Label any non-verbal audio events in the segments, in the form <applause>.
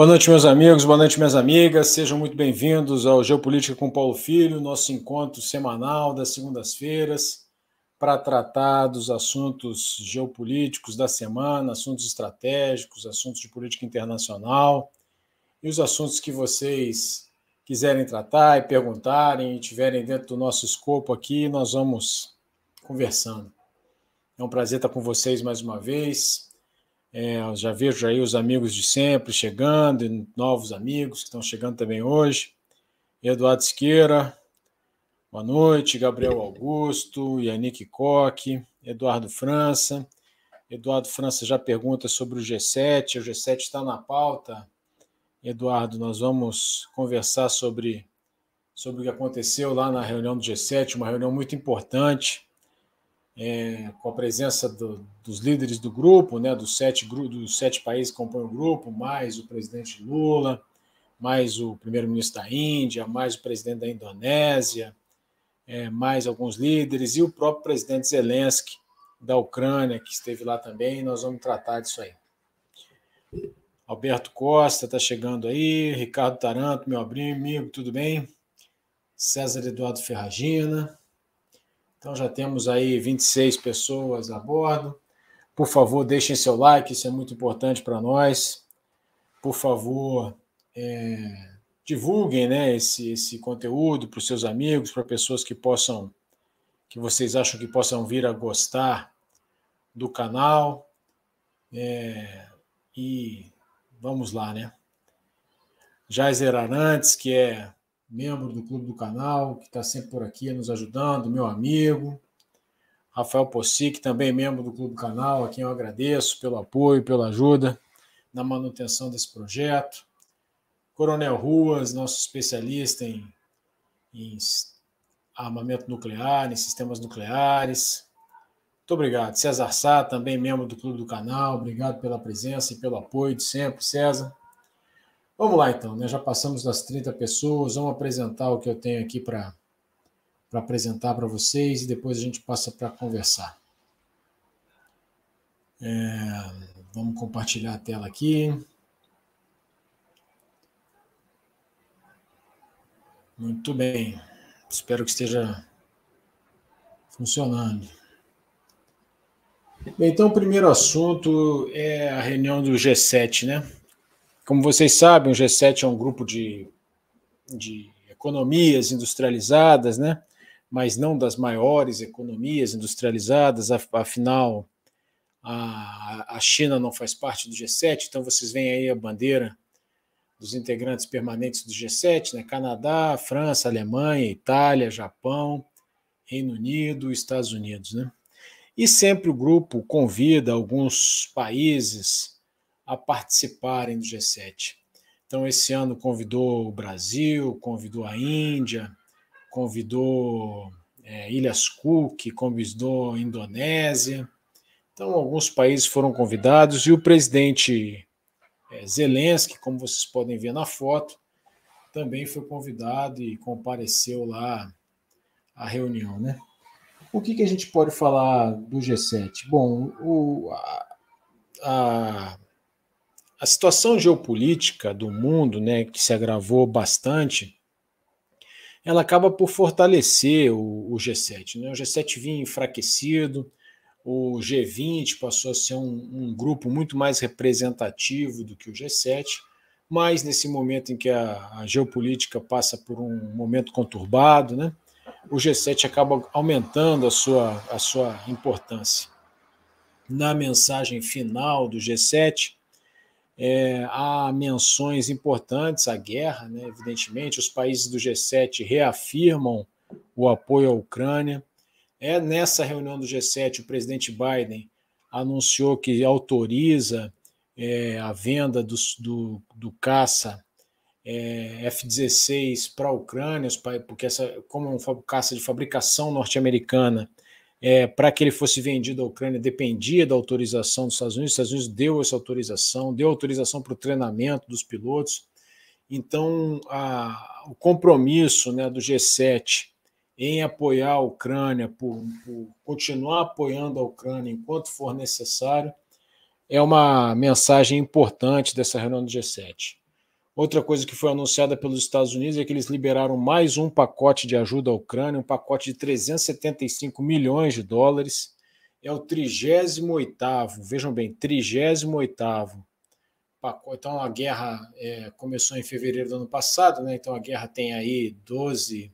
Boa noite, meus amigos, boa noite, minhas amigas. Sejam muito bem-vindos ao Geopolítica com Paulo Filho, nosso encontro semanal das segundas-feiras para tratar dos assuntos geopolíticos da semana, assuntos estratégicos, assuntos de política internacional e os assuntos que vocês quiserem tratar e perguntarem e tiverem dentro do nosso escopo aqui, nós vamos conversando. É um prazer estar com vocês mais uma vez. É, já vejo aí os amigos de sempre chegando, e novos amigos que estão chegando também hoje. Eduardo Siqueira, boa noite. Gabriel Augusto, Yannick Koch, Eduardo França. Eduardo França já pergunta sobre o G7. O G7 está na pauta. Eduardo, nós vamos conversar sobre, sobre o que aconteceu lá na reunião do G7, uma reunião muito importante é, com a presença do, dos líderes do grupo, né, dos, sete, dos sete países que compõem o grupo, mais o presidente Lula, mais o primeiro-ministro da Índia, mais o presidente da Indonésia, é, mais alguns líderes e o próprio presidente Zelensky da Ucrânia, que esteve lá também. Nós vamos tratar disso aí. Alberto Costa está chegando aí, Ricardo Taranto, meu amigo, tudo bem? César Eduardo Ferragina. Então já temos aí 26 pessoas a bordo. Por favor, deixem seu like, isso é muito importante para nós. Por favor, é, divulguem né, esse, esse conteúdo para os seus amigos, para pessoas que possam, que vocês acham que possam vir a gostar do canal. É, e vamos lá, né? Jaiser Arantes, que é membro do Clube do Canal, que está sempre por aqui nos ajudando, meu amigo. Rafael Possic, que também é membro do Clube do Canal, a quem eu agradeço pelo apoio, pela ajuda na manutenção desse projeto. Coronel Ruas, nosso especialista em, em armamento nuclear, em sistemas nucleares. Muito obrigado. César Sá, também membro do Clube do Canal, obrigado pela presença e pelo apoio de sempre, César. Vamos lá então, né? Já passamos das 30 pessoas, vamos apresentar o que eu tenho aqui para apresentar para vocês e depois a gente passa para conversar. É, vamos compartilhar a tela aqui. Muito bem. Espero que esteja funcionando. Bem, então o primeiro assunto é a reunião do G7, né? Como vocês sabem, o G7 é um grupo de, de economias industrializadas, né? mas não das maiores economias industrializadas, afinal, a, a China não faz parte do G7, então vocês veem aí a bandeira dos integrantes permanentes do G7, né? Canadá, França, Alemanha, Itália, Japão, Reino Unido, Estados Unidos, né? E sempre o grupo convida alguns países a participarem do G7. Então, esse ano convidou o Brasil, convidou a Índia, convidou é, Ilhas Cook, convidou a Indonésia. Então, alguns países foram convidados e o presidente é, Zelensky, como vocês podem ver na foto, também foi convidado e compareceu lá à reunião, né? O que, que a gente pode falar do G7? Bom, o, a, a a situação geopolítica do mundo, né, que se agravou bastante, ela acaba por fortalecer o, o G7. Né? O G7 vinha enfraquecido, o G20 passou a ser um, um, grupo muito mais representativo do que o G7, mas nesse momento em que a, a geopolítica passa por um momento conturbado, né, o G7 acaba aumentando a sua, a sua importância. Na mensagem final do G7, é, há menções importantes à guerra, né? evidentemente, os países do G7 reafirmam o apoio à Ucrânia. É nessa reunião do G7 o presidente Biden anunciou que autoriza é, a venda do, do, do caça é, F-16 para a Ucrânia, porque essa, como é um caça de fabricação norte-americana, é, para que ele fosse vendido à Ucrânia dependia da autorização dos Estados Unidos. Os Estados Unidos deu essa autorização, deu autorização para o treinamento dos pilotos. Então, a, o compromisso né, do G7 em apoiar a Ucrânia, por, por continuar apoiando a Ucrânia enquanto for necessário, é uma mensagem importante dessa reunião do G7. Outra coisa que foi anunciada pelos Estados Unidos é que eles liberaram mais um pacote de ajuda à Ucrânia, um pacote de 375 milhões de dólares. É o 38, vejam bem, 38. pacote. Então a guerra é, começou em fevereiro do ano passado, né? então a guerra tem aí 12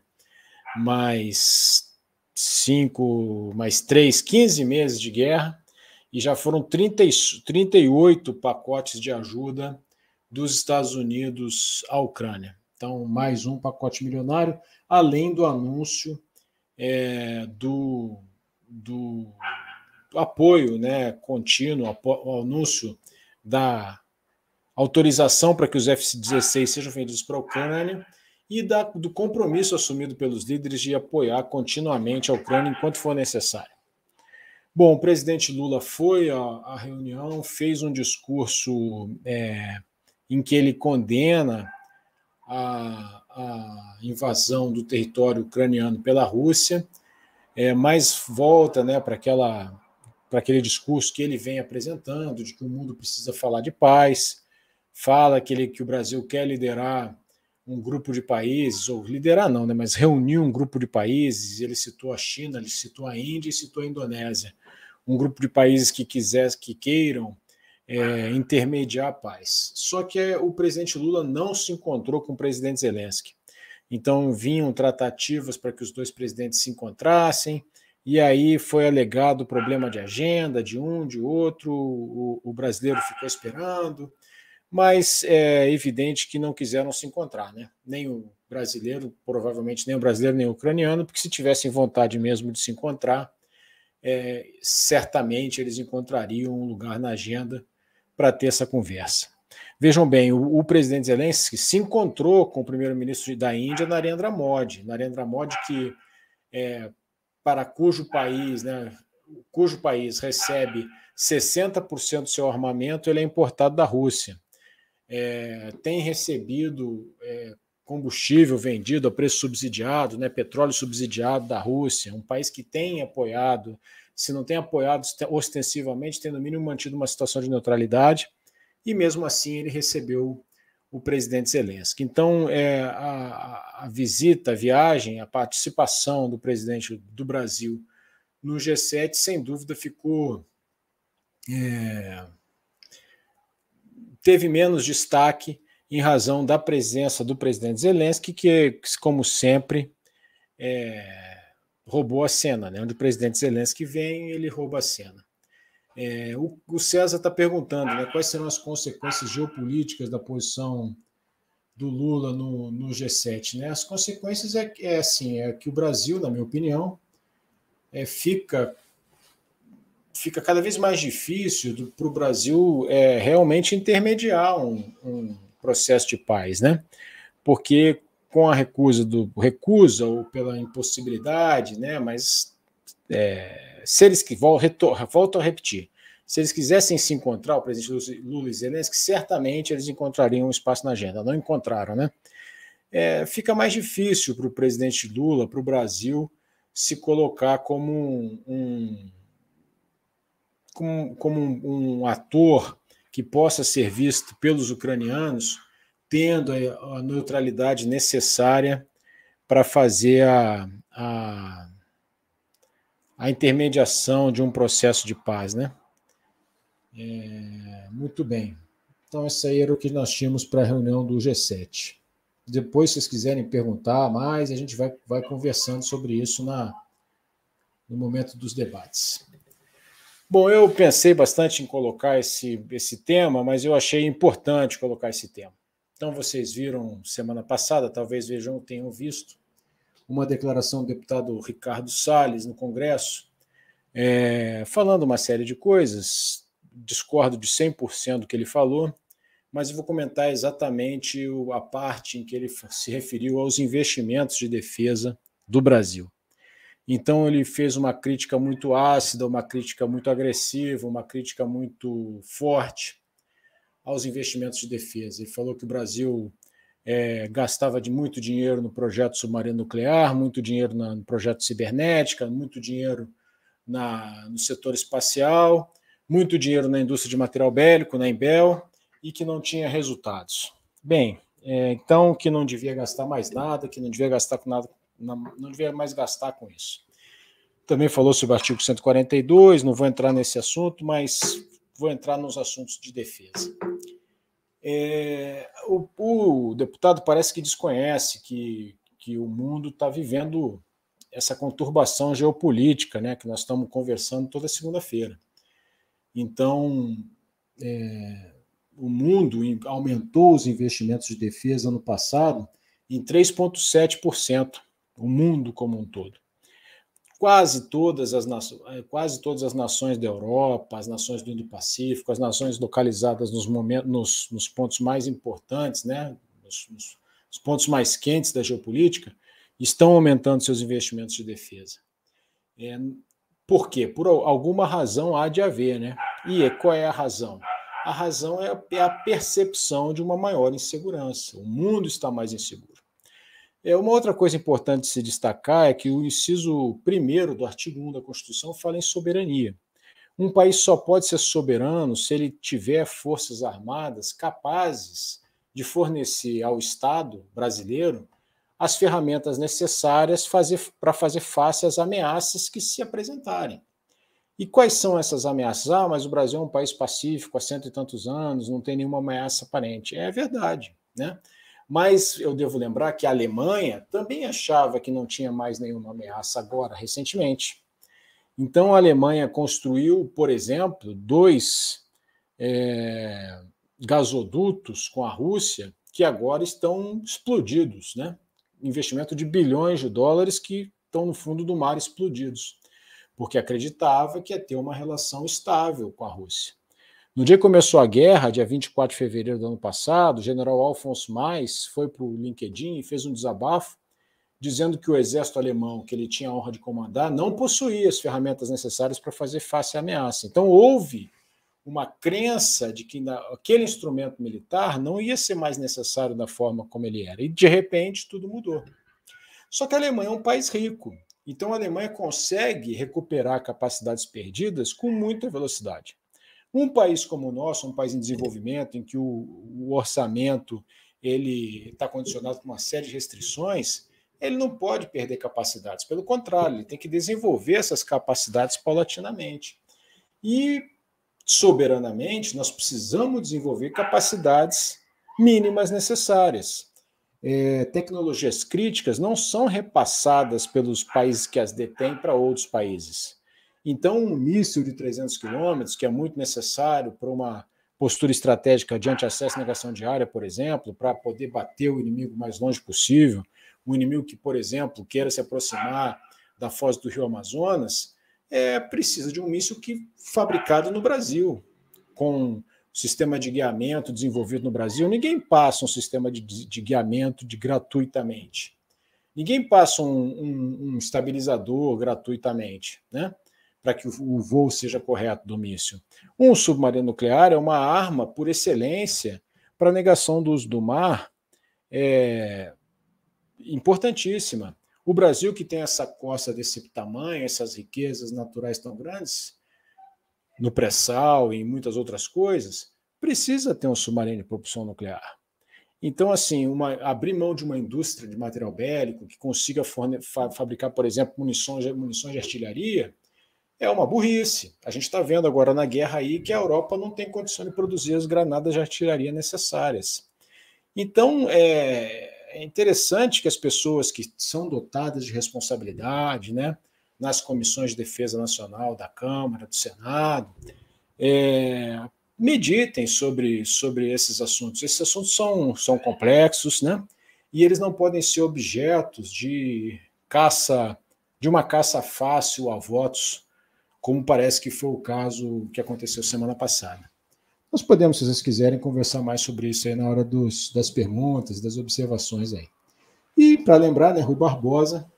mais 5, mais 3, 15 meses de guerra, e já foram 30, 38 pacotes de ajuda dos Estados Unidos à Ucrânia. Então, mais um pacote milionário, além do anúncio é, do, do, do, apoio né, contínuo, o anúncio da autorização para que os F-16 sejam vendidos para a Ucrânia e da, do compromisso assumido pelos líderes de apoiar continuamente a Ucrânia enquanto for necessário. Bom, o presidente Lula foi à, à reunião, fez um discurso é, em que ele condena a, a invasão do território ucraniano pela Rússia, é, mas volta né, para aquela para aquele discurso que ele vem apresentando de que o mundo precisa falar de paz, fala que, ele, que o Brasil quer liderar um grupo de países, ou liderar não, né, mas reunir um grupo de países, ele citou a China, ele citou a Índia e citou a Indonésia, um grupo de países que quisesse, que queiram é, intermediar a paz. Só que é, o presidente Lula não se encontrou com o presidente Zelensky. Então vinham tratativas para que os dois presidentes se encontrassem, e aí foi alegado o problema de agenda de um, de outro, o, o brasileiro ficou esperando, mas é evidente que não quiseram se encontrar, né? Nem o brasileiro, provavelmente nem o brasileiro nem o ucraniano, porque se tivessem vontade mesmo de se encontrar, é, certamente eles encontrariam um lugar na agenda para ter essa conversa. Vejam bem, o, o, presidente Zelensky se encontrou com o primeiro-ministro da Índia, Narendra Modi. Narendra Modi, que é, para cujo país, né, cujo país recebe 60% do seu armamento, ele é importado da Rússia. É, tem recebido é, combustível vendido a preço subsidiado, né, petróleo subsidiado da Rússia, um país que tem apoiado se não tem apoiado ostensivamente, tem no mínimo mantido uma situação de neutralidade, e mesmo assim ele recebeu o presidente Zelensky. Então, é, a, a, visita, a viagem, a participação do presidente do Brasil no G7, sem dúvida, ficou. É, teve menos destaque em razão da presença do presidente Zelensky, que, como sempre, é, roubou a cena, né? Onde o presidente Zelensky vem, ele rouba a cena. É, o, o, César está perguntando né, quais serão as consequências geopolíticas da posição do Lula no, no G7. Né? As consequências é, é assim, é que o Brasil, na minha opinião, é, fica fica cada vez mais difícil para o Brasil é, realmente intermediar um, um, processo de paz, né? Porque com a recusa do recusa ou pela impossibilidade, né? Mas é, se eles que voltam, a repetir, se eles quisessem se encontrar, o presidente Lula e Zelensky, certamente eles encontrariam um espaço na agenda. Não encontraram, né? É, fica mais difícil para o presidente Lula, para o Brasil, se colocar como um, um como, como um, um ator que possa ser visto pelos ucranianos tendo a neutralidade necessária para fazer a, a, a, intermediação de um processo de paz. Né? É, muito bem. Então, isso aí era o que nós tínhamos para a reunião do G7. Depois, se vocês quiserem perguntar mais, a gente vai, vai conversando sobre isso na, no momento dos debates. Bom, eu pensei bastante em colocar esse, esse tema, mas eu achei importante colocar esse tema. Então, vocês viram semana passada, talvez vejam, tenham visto, uma declaração do deputado Ricardo Salles no Congresso, é, falando uma série de coisas. Discordo de 100% do que ele falou, mas eu vou comentar exatamente a parte em que ele se referiu aos investimentos de defesa do Brasil. Então ele fez uma crítica muito ácida, uma crítica muito agressiva, uma crítica muito forte aos investimentos de defesa. Ele falou que o Brasil é, gastava de muito dinheiro no projeto submarino nuclear, muito dinheiro na, no projeto cibernética, muito dinheiro na, no setor espacial, muito dinheiro na indústria de material bélico, na Embel, e que não tinha resultados. Bem, é, então que não devia gastar mais nada, que não devia gastar com nada, não devia mais gastar com isso. Também falou sobre o artigo 142, não vou entrar nesse assunto, mas vou entrar nos assuntos de defesa. É, o, o, deputado parece que desconhece que, que o mundo está vivendo essa conturbação geopolítica, né, que nós estamos conversando toda segunda-feira. Então, é, o mundo aumentou os investimentos de defesa no passado em 3,7%, o mundo como um todo quase todas as nações, eh, quase todas as nações da Europa, as nações do Indo-Pacífico, as nações localizadas nos momentos, nos, nos pontos mais importantes, né, nos, nos, nos pontos mais quentes da geopolítica, estão aumentando seus investimentos de defesa. É, por quê? Por alguma razão há de haver, né? E é, qual é a razão? A razão é a, é a percepção de uma maior insegurança. O mundo está mais inseguro. É, uma outra coisa importante se destacar é que o inciso 1 do artigo 1 da Constituição fala em soberania. Um país só pode ser soberano se ele tiver forças armadas capazes de fornecer ao Estado brasileiro as ferramentas necessárias para fazer face às ameaças que se apresentarem. E quais são essas ameaças? Ah, mas o Brasil é um país pacífico há cento e tantos anos, não tem nenhuma ameaça aparente. É verdade, né? Mas eu devo lembrar que a Alemanha também achava que não tinha mais nenhuma ameaça agora, recentemente. Então a Alemanha construiu, por exemplo, dois é, gasodutos com a Rússia que agora estão explodidos, né? Investimento de bilhões de dólares que estão no fundo do mar explodidos, porque acreditava que ia ter uma relação estável com a Rússia. No dia que começou a guerra, dia 24 de fevereiro do ano passado, o general Alfonso Mais foi para o LinkedIn e fez um desabafo dizendo que o exército alemão que ele tinha a honra de comandar não possuía as ferramentas necessárias para fazer face à ameaça. Então houve uma crença de que aquele instrumento militar não ia ser mais necessário da forma como ele era. E de repente tudo mudou. Só que a Alemanha é um país rico. Então a Alemanha consegue recuperar capacidades perdidas com muita velocidade. Um país como o nosso, um país em desenvolvimento, em que o, o orçamento ele está condicionado por uma série de restrições, ele não pode perder capacidades. Pelo contrário, ele tem que desenvolver essas capacidades paulatinamente. E soberanamente, nós precisamos desenvolver capacidades mínimas necessárias. É, tecnologias críticas não são repassadas pelos países que as detêm para outros países. Então, um míssil de 300 quilômetros, que é muito necessário para uma postura estratégica de anti-acesso e negação área, por exemplo, para poder bater o inimigo mais longe possível, um inimigo que, por exemplo, queira se aproximar da foz do rio Amazonas, é, precisa de um míssil que fabricado no Brasil, com sistema de guiamento desenvolvido no Brasil. Ninguém passa um sistema de, de guiamento de gratuitamente. Ninguém passa um, um, um estabilizador gratuitamente, né? para que o voo seja correto do míssil. Um submarino nuclear é uma arma por excelência para negação do uso do mar, é importantíssima. O Brasil, que tem essa costa desse tamanho, essas riquezas naturais tão grandes, no pré-sal e em muitas outras coisas, precisa ter um submarino de propulsão nuclear. Então, assim, uma, abrir mão de uma indústria de material bélico que consiga forne, fa, fabricar, por exemplo, munições, munições de artilharia, é uma burrice. A gente está vendo agora na guerra aí que a Europa não tem condição de produzir as granadas de artilharia necessárias. Então, é, é interessante que as pessoas que são dotadas de responsabilidade, né, nas comissões de defesa nacional da Câmara, do Senado, é, meditem sobre, sobre esses assuntos. Esses assuntos são, são complexos, né? E eles não podem ser objetos de caça, de uma caça fácil a votos como parece que foi o caso que aconteceu semana passada. Nós podemos, se vocês quiserem, conversar mais sobre isso aí na hora dos, das perguntas, das observações aí. E, para lembrar, né, Rui Barbosa,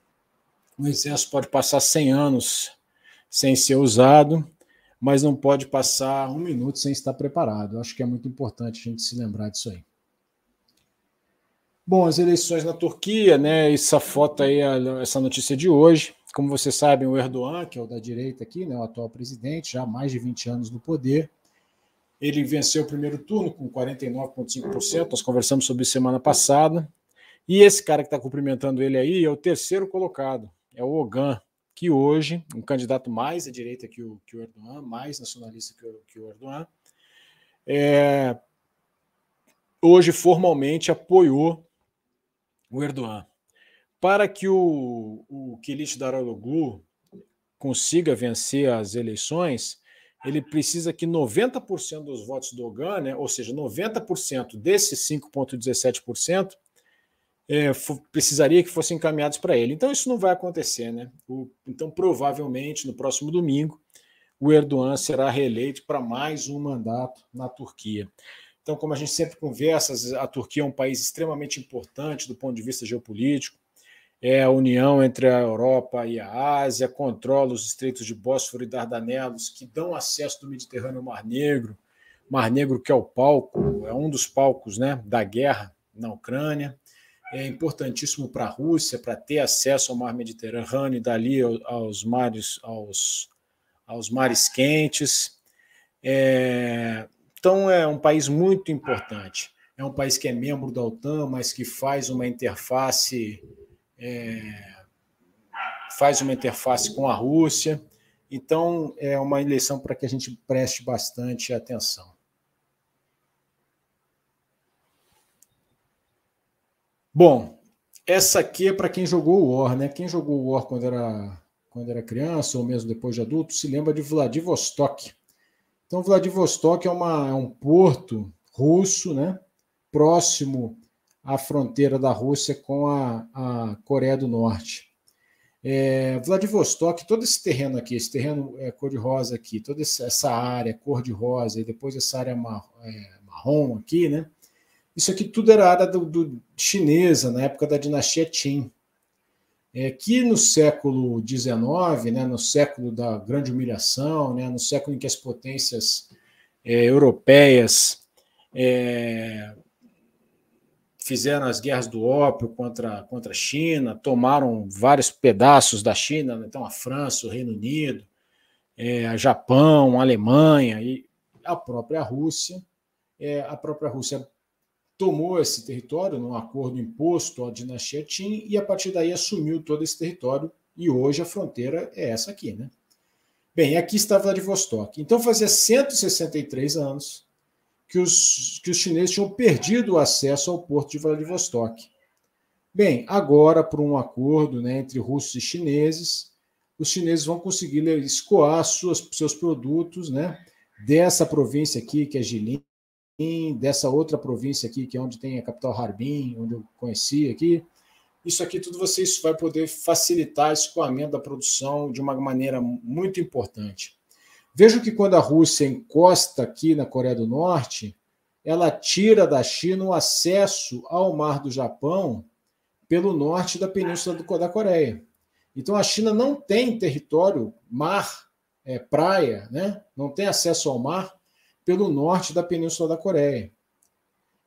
o exército pode passar 100 anos sem ser usado, mas não pode passar um minuto sem estar preparado. Acho que é muito importante a gente se lembrar disso aí. Bom, as eleições na Turquia, né? Essa foto aí, essa notícia de hoje como vocês sabem, o Erdogan, que é o da direita aqui, né, o atual presidente, já há mais de 20 anos no poder, ele venceu o primeiro turno com 49,5%. Nós conversamos sobre isso semana passada. E esse cara que está cumprimentando ele aí é o terceiro colocado, é o Ogan, que hoje, um candidato mais à direita que o, que o Erdogan, mais nacionalista que o, que o Erdogan, é, hoje formalmente apoiou o Erdogan para que o, o Kilic Daraloglu consiga vencer as eleições, ele precisa que 90% dos votos do Ogan, né, ou seja, 90% desses 5,17%, é, precisaria que fossem encaminhados para ele. Então isso não vai acontecer. Né? O, então, provavelmente, no próximo domingo, o Erdogan será reeleito para mais um mandato na Turquia. Então, como a gente sempre conversa, a Turquia é um país extremamente importante do ponto de vista geopolítico, é a união entre a Europa e a Ásia, controla os estreitos de Bósforo e Dardanelos, que dão acesso do Mediterrâneo ao Mar Negro, Mar Negro que é o palco, é um dos palcos né, da guerra na Ucrânia, é importantíssimo para a Rússia, para ter acesso ao Mar Mediterrâneo e dali aos mares, aos, aos mares quentes. É, então é um país muito importante. É um país que é membro da OTAN, mas que faz uma interface é, faz uma interface com a Rússia. Então, é uma eleição para que a gente preste bastante atenção. Bom, essa aqui é para quem jogou o War, né? Quem jogou o War quando era, quando era criança ou mesmo depois de adulto se lembra de Vladivostok. Então, Vladivostok é, uma, é um porto russo, né? Próximo a fronteira da Rússia com a, a Coreia do Norte. É, Vladivostok, todo esse terreno aqui, esse terreno é, cor-de-rosa aqui, toda essa área cor-de-rosa e depois essa área mar, é, marrom aqui, né? Isso aqui tudo era área do, do chinesa na época da dinastia Qin, é, que no século XIX, né, no século da grande humilhação, né, no século em que as potências é, europeias é, fizeram as guerras do ópio contra, contra a China, tomaram vários pedaços da China, né? então a França, o Reino Unido, é, a Japão, a Alemanha e a própria Rússia. É, a própria Rússia tomou esse território num acordo imposto à dinastia Qin e a partir daí assumiu todo esse território e hoje a fronteira é essa aqui, né? Bem, aqui está Vladivostok. Então fazia 163 anos que os, que os chineses tinham perdido o acesso ao porto de Vladivostok. Bem, agora, por um acordo né, entre russos e chineses, os chineses vão conseguir escoar suas, seus produtos né, dessa província aqui, que é Jilin, dessa outra província aqui, que é onde tem a capital Harbin, onde eu conheci aqui. Isso aqui tudo você isso vai poder facilitar o escoamento da produção de uma maneira muito importante. Vejo que quando a Rússia encosta aqui na Coreia do Norte, ela tira da China o acesso ao Mar do Japão pelo norte da península do, da Coreia. Então a China não tem território, mar, é, praia, né? não tem acesso ao mar pelo norte da península da Coreia.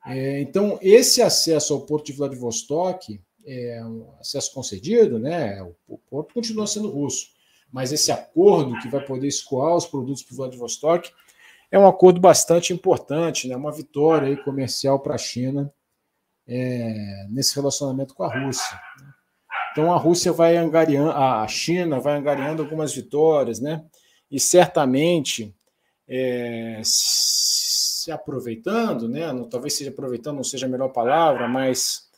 É, então, esse acesso ao porto de Vladivostok é um acesso concedido, né? o porto continua sendo russo mas esse acordo que vai poder escoar os produtos para o Vladivostok é um acordo bastante importante, né? uma vitória aí comercial para a China é, nesse relacionamento com a Rússia. Né? Então a Rússia vai angariando, a China vai angariando algumas vitórias, né? E certamente é, se aproveitando, né? Não, talvez seja aproveitando, não seja a melhor palavra, mas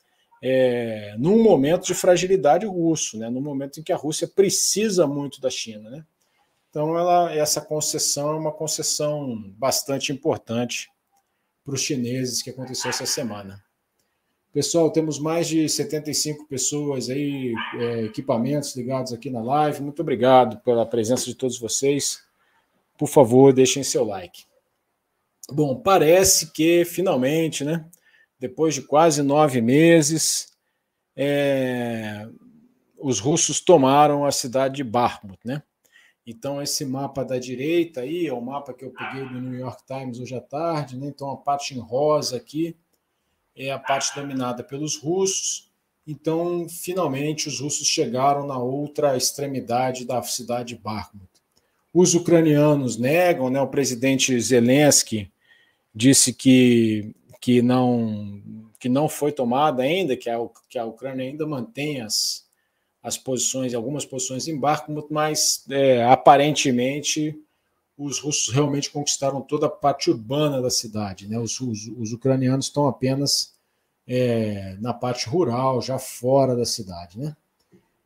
é, num momento de fragilidade russo, né? num momento em que a Rússia precisa muito da China. Né? Então, ela, essa concessão é uma concessão bastante importante para os chineses que aconteceu essa semana. Pessoal, temos mais de 75 pessoas aí, é, equipamentos ligados aqui na live. Muito obrigado pela presença de todos vocês. Por favor, deixem seu like. Bom, parece que finalmente, né? depois de quase nove meses, é, os russos tomaram a cidade de Bakhmut, né? Então, esse mapa da direita aí é o mapa que eu peguei do New York Times hoje à tarde, né? Então, a parte em rosa aqui é a parte dominada pelos russos. Então, finalmente, os russos chegaram na outra extremidade da cidade de Bakhmut. Os ucranianos negam, né? O presidente Zelensky disse que que não que não foi tomada ainda, que a, que a Ucrânia ainda mantém as, as posições, algumas posições em Barco mas é, aparentemente os russos realmente conquistaram toda a parte urbana da cidade. Né? Os, os, os ucranianos estão apenas é, na parte rural, já fora da cidade. Né?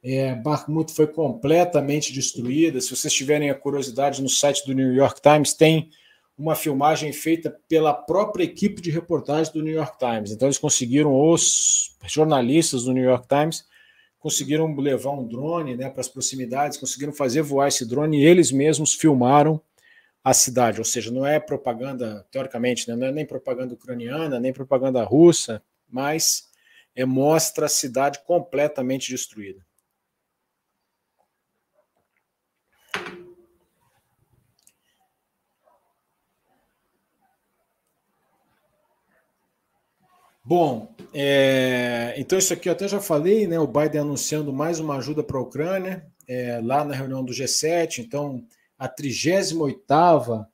É, Bakhmut foi completamente destruída. Se vocês tiverem a curiosidade, no site do New York Times tem uma filmagem feita pela própria equipe de reportagem do New York Times. Então eles conseguiram, os jornalistas do New York Times conseguiram levar um drone né, para as proximidades, conseguiram fazer voar esse drone e eles mesmos filmaram a cidade. Ou seja, não é propaganda, teoricamente, né, não é nem propaganda ucraniana, nem propaganda russa, mas é, mostra a cidade completamente destruída. Bom, é, então isso aqui eu até já falei, né? O Biden anunciando mais uma ajuda para a Ucrânia é, lá na reunião do G7. Então, a 38ª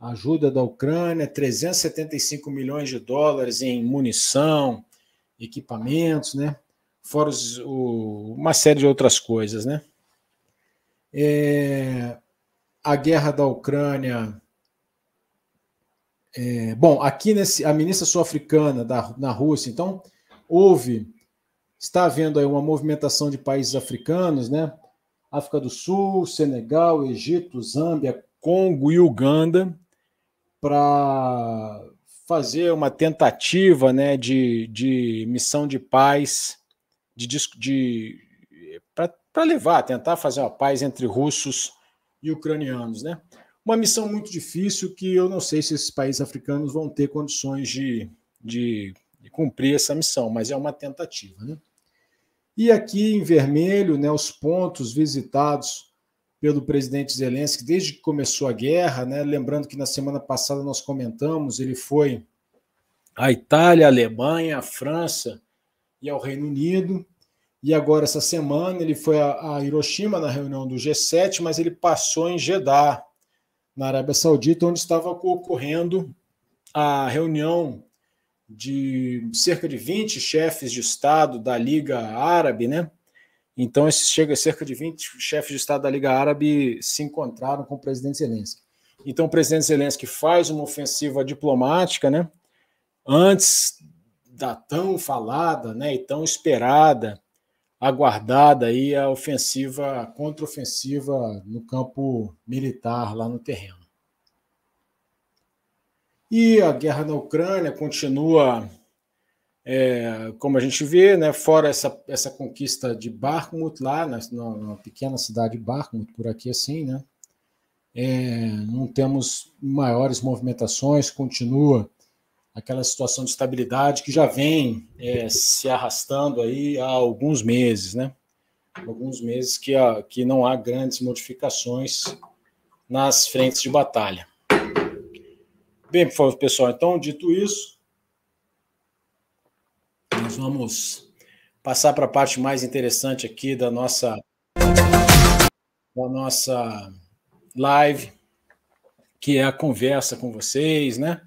ajuda da Ucrânia, 375 milhões de dólares em munição, equipamentos, né? Fora os, o, uma série de outras coisas, né? É, a guerra da Ucrânia é, bom, aqui nesse, a ministra sul-africana na Rússia, então, houve, está havendo aí uma movimentação de países africanos, né? África do Sul, Senegal, Egito, Zâmbia, Congo e Uganda, para fazer uma tentativa né, de, de missão de paz, de, de para levar, tentar fazer uma paz entre russos e ucranianos, né? Uma missão muito difícil que eu não sei se esses países africanos vão ter condições de, de, de cumprir essa missão, mas é uma tentativa. Né? E aqui em vermelho, né, os pontos visitados pelo presidente Zelensky desde que começou a guerra, né? Lembrando que na semana passada nós comentamos, ele foi à Itália, à Alemanha, à França e ao Reino Unido. E agora essa semana ele foi a, Hiroshima na reunião do G7, mas ele passou em Jeddah, na Arábia Saudita, onde estava ocorrendo a reunião de cerca de 20 chefes de Estado da Liga Árabe, né? Então, esses chega cerca de 20 chefes de Estado da Liga Árabe se encontraram com o presidente Zelensky. Então, o presidente Zelensky faz uma ofensiva diplomática, né? Antes da tão falada, né, e tão esperada aguardada aí a ofensiva, a contraofensiva no campo militar lá no terreno. E a guerra na Ucrânia continua, é, como a gente vê, né, fora essa, essa conquista de Bakhmut, lá na, na pequena cidade de Bakhmut, por aqui assim, né? É, não temos maiores movimentações, continua aquela situação de estabilidade que já vem é, se arrastando aí há alguns meses, né? Alguns meses que, há, que não há grandes modificações nas frentes de batalha. Bem, por favor, pessoal, então, dito isso, nós vamos passar para a parte mais interessante aqui da nossa, da nossa live, que é a conversa com vocês, né?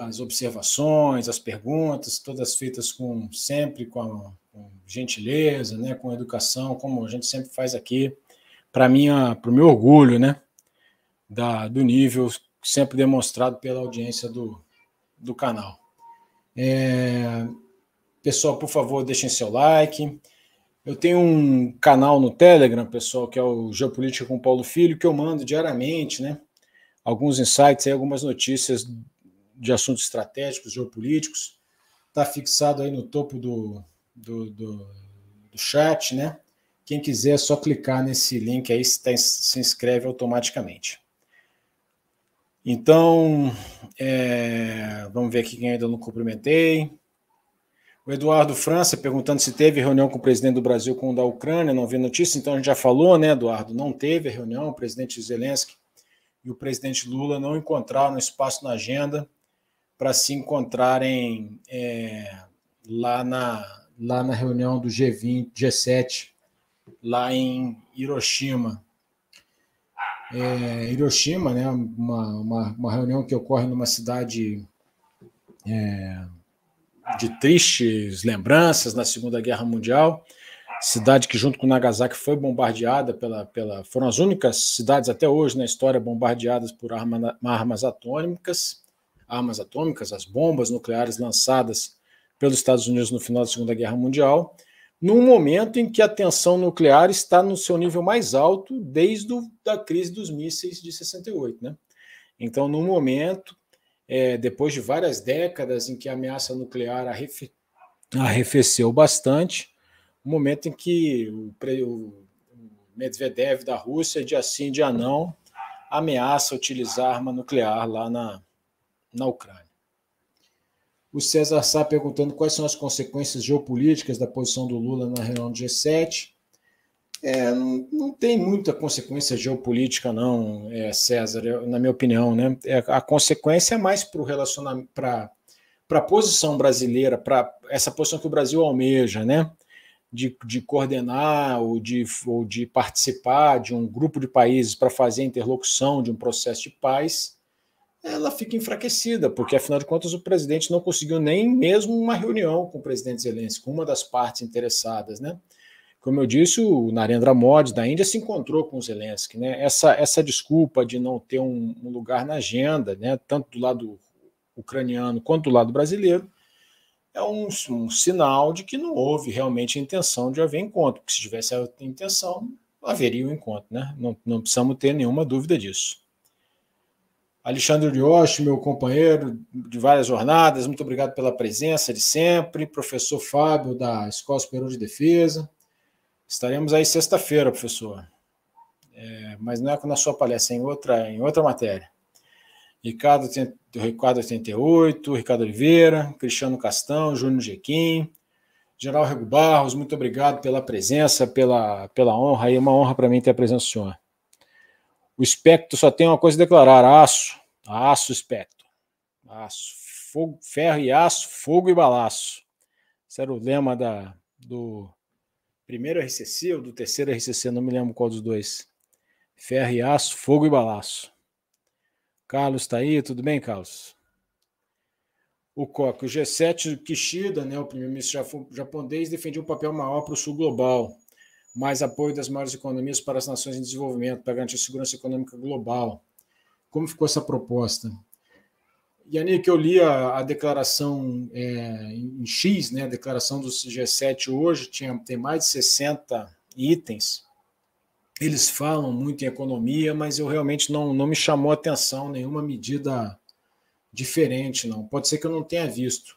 as observações, as perguntas, todas feitas com sempre com, com gentileza, né, com educação, como a gente sempre faz aqui, para minha, para o meu orgulho, né, da, do nível sempre demonstrado pela audiência do, do canal. É, pessoal, por favor, deixem seu like. Eu tenho um canal no Telegram, pessoal, que é o Geopolítica com Paulo Filho, que eu mando diariamente, né? Alguns insights e algumas notícias de assuntos estratégicos, geopolíticos, está fixado aí no topo do, do, do, do chat, né? Quem quiser é só clicar nesse link aí, se tá inscreve automaticamente. Então, é, vamos ver aqui quem ainda não cumprimentei. O Eduardo França perguntando se teve reunião com o presidente do Brasil com o da Ucrânia, não vi notícia, então a gente já falou, né, Eduardo? Não teve reunião, o presidente Zelensky e o presidente Lula não encontraram espaço na agenda para se encontrarem é, lá, na, lá na reunião do G20, G7, lá em Hiroshima. É, Hiroshima, né, uma, uma, uma, reunião que ocorre numa cidade é, de tristes lembranças na Segunda Guerra Mundial, cidade que junto com Nagasaki foi bombardeada pela, pela foram as únicas cidades até hoje na história bombardeadas por arma, armas atômicas armas atômicas, as bombas nucleares lançadas pelos Estados Unidos no final da Segunda Guerra Mundial, num momento em que a tensão nuclear está no seu nível mais alto desde a crise dos mísseis de 68. Né? Então, num momento, é, depois de várias décadas em que a ameaça nuclear arrefe arrefeceu bastante, um momento em que o, o Medvedev da Rússia, de assim, de anão, ameaça utilizar arma nuclear lá na, na Ucrânia. O César Sá perguntando quais são as consequências geopolíticas da posição do Lula na reunião do G7. É, não, não, tem muita consequência geopolítica, não, é, César, na minha opinião. Né? É, a consequência é mais para o para a posição brasileira, para essa posição que o Brasil almeja, né? De, de coordenar ou de, ou de participar de um grupo de países para fazer a interlocução de um processo de paz ela fica enfraquecida, porque afinal de contas o presidente não conseguiu nem mesmo uma reunião com o presidente Zelensky, com uma das partes interessadas, né? Como eu disse, o Narendra Modi da Índia se encontrou com o Zelensky, né? Essa essa desculpa de não ter um, um lugar na agenda, né, tanto do lado ucraniano quanto do lado brasileiro, é um, um sinal de que não houve realmente a intenção de haver encontro, porque se tivesse a intenção, haveria o um encontro, né? Não, não precisamos ter nenhuma dúvida disso. Alexandre Yoshi, meu companheiro de várias jornadas, muito obrigado pela presença de sempre. Professor Fábio, da Escola Superior de Defesa. Estaremos aí sexta-feira, professor. É, mas não é na sua palestra, é em outra, em outra matéria. Ricardo, Ricardo 88, Ricardo Oliveira, Cristiano Castão, Júnior Jequim, Geral Rego Barros, muito obrigado pela presença, pela, pela honra. É uma honra para mim ter a presença do senhor. O espectro só tem uma coisa a declarar: aço, aço, espectro. Aço, fogo, ferro e aço, fogo e balaço. Esse era o lema da, do primeiro RCC ou do terceiro RCC, não me lembro qual dos dois. Ferro e aço, fogo e balaço. Carlos está aí, tudo bem, Carlos? O COC, o G7 Kishida, né, o primeiro-ministro japonês, defendeu um papel maior para o sul global mais apoio das maiores economias para as nações em desenvolvimento, para garantir segurança econômica global. Como ficou essa proposta? Yannick, eu li a, a declaração é, em X, né, a declaração do G7 hoje, tinha, tem mais de 60 itens. Eles falam muito em economia, mas eu realmente não, não me chamou atenção nenhuma medida diferente, não. Pode ser que eu não tenha visto,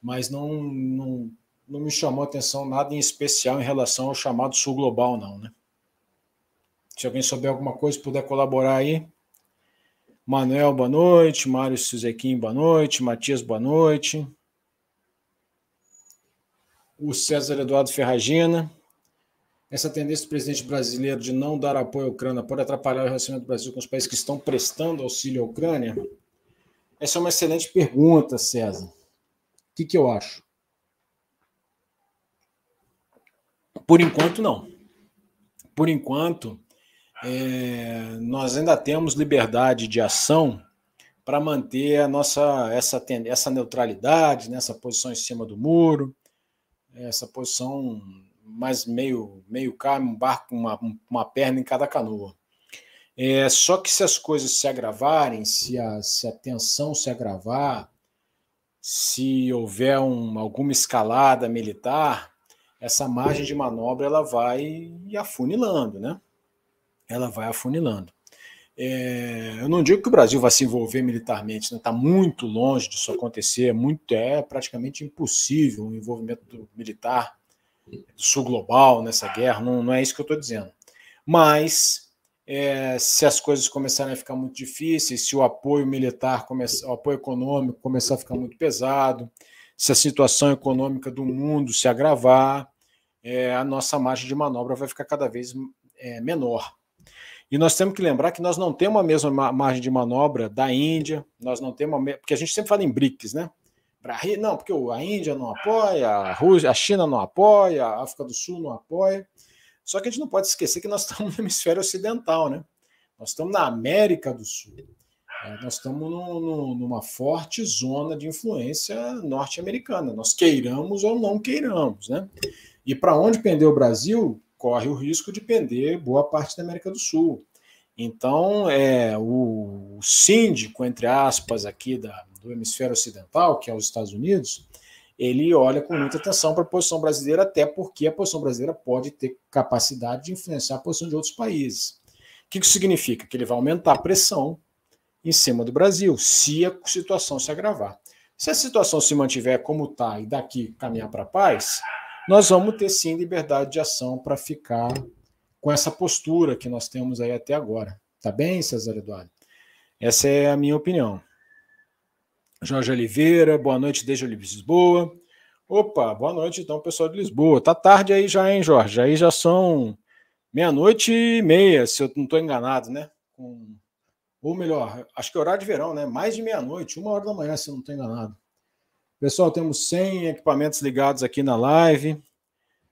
mas não, não não me chamou atenção nada em especial em relação ao chamado Sul Global, não, né? Se alguém souber alguma coisa, puder colaborar aí. Manuel, boa noite. Mário Suzequim, boa noite. Matias, boa noite. O César Eduardo Ferragina. Essa tendência do presidente brasileiro de não dar apoio à Ucrânia pode atrapalhar o relacionamento do Brasil com os países que estão prestando auxílio à Ucrânia? Essa é uma excelente pergunta, César. O que, que eu acho? Por enquanto, não. Por enquanto, é, nós ainda temos liberdade de ação para manter a nossa essa, essa neutralidade, nessa né, posição em cima do muro, essa posição mais meio meio cá, um barco, uma, uma perna em cada canoa. É, só que se as coisas se agravarem, se a, se a tensão se agravar, se houver um, alguma escalada militar, essa margem de manobra ela vai afunilando, né? Ela vai afunilando. É, eu não digo que o Brasil vai se envolver militarmente, está né? Tá muito longe disso acontecer, é muito é praticamente impossível o envolvimento militar do sul global nessa guerra, não, não é isso que eu estou dizendo. Mas é, se as coisas começarem a ficar muito difíceis, se o apoio militar, o apoio econômico começar a ficar muito pesado, se a situação econômica do mundo se agravar, é, a nossa margem de manobra vai ficar cada vez é, menor. E nós temos que lembrar que nós não temos a mesma margem de manobra da Índia, nós não temos a porque a gente sempre fala em BRICS, né? não, porque a Índia não apoia, a, Rússia, a China não apoia, a África do Sul não apoia. Só que a gente não pode esquecer que nós <laughs> estamos no hemisfério ocidental, né? Nós estamos na América do Sul. É, nós estamos no, no, numa forte zona de influência norte-americana, nós queiramos ou não queiramos. Né? E para onde pender o Brasil, corre o risco de pender boa parte da América do Sul. Então, é, o, o síndico, entre aspas, aqui da, do hemisfério ocidental, que é os Estados Unidos, ele olha com muita atenção para a posição brasileira, até porque a posição brasileira pode ter capacidade de influenciar a posição de outros países. O que isso significa? Que ele vai aumentar a pressão em cima do Brasil, se a situação se agravar. Se a situação se mantiver como está e daqui caminhar para a paz, nós vamos ter sim liberdade de ação para ficar com essa postura que nós temos aí até agora. Tá bem, César Eduardo? Essa é a minha opinião. Jorge Oliveira, boa noite desde Lisboa. Opa, boa noite então, pessoal de Lisboa. Tá tarde aí já, hein, Jorge? Aí já são meia-noite e meia, se eu não estou enganado, né? Com ou melhor, acho que é horário de verão, né? Mais de meia-noite, uma hora da manhã, se não estou enganado. Pessoal, temos 100 equipamentos ligados aqui na live.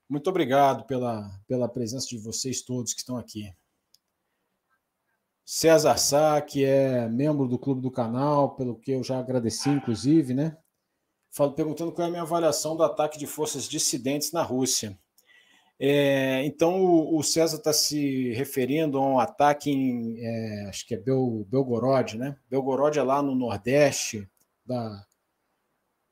Muito obrigado pela, pela presença de vocês todos que estão aqui. César Sá, que é membro do clube do canal, pelo que eu já agradeci, inclusive, né? Falo, perguntando qual é a minha avaliação do ataque de forças dissidentes na Rússia. É, então o, o César está se referindo a um ataque em é, acho que é Bel, Belgorod, né? Belgorod é lá no nordeste da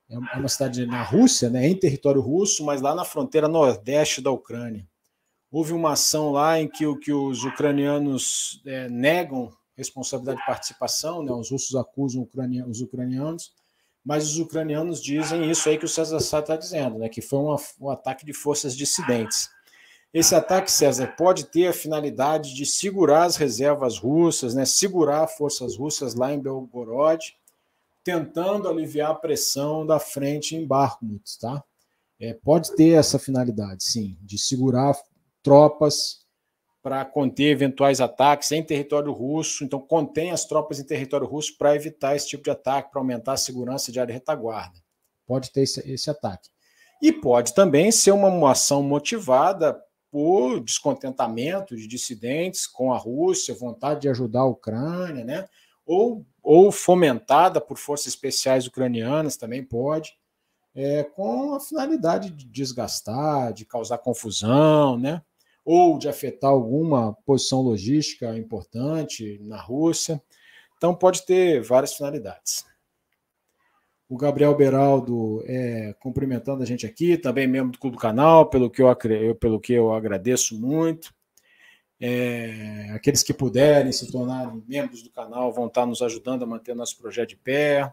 é, é uma cidade na Rússia, né? Em território russo, mas lá na fronteira nordeste da Ucrânia. Houve uma ação lá em que o que os ucranianos é, negam responsabilidade de participação, né? Os russos acusam os ucranianos mas os ucranianos dizem isso aí que o César Sá está dizendo, né, que foi um, ataque de forças dissidentes. Esse ataque, César, pode ter a finalidade de segurar as reservas russas, né? segurar forças russas lá em Belgorod, tentando aliviar a pressão da frente em Bakhmut, tá? É, pode ter essa finalidade, sim, de segurar tropas para conter eventuais ataques em território russo. Então, contém as tropas em território russo para evitar esse tipo de ataque, para aumentar a segurança de área retaguarda. Pode ter esse, esse ataque. E pode também ser uma ação motivada por descontentamento de dissidentes com a Rússia, vontade de ajudar a Ucrânia, né? ou, ou fomentada por forças especiais ucranianas, também pode, é, com a finalidade de desgastar, de causar confusão, né? ou de afetar alguma posição logística importante na Rússia. Então, pode ter várias finalidades. O Gabriel Beraldo é, cumprimentando a gente aqui, também membro do Clube do Canal, pelo que eu, pelo que eu agradeço muito. É, aqueles que puderem se tornarem membros do canal vão estar nos ajudando a manter nosso projeto de pé.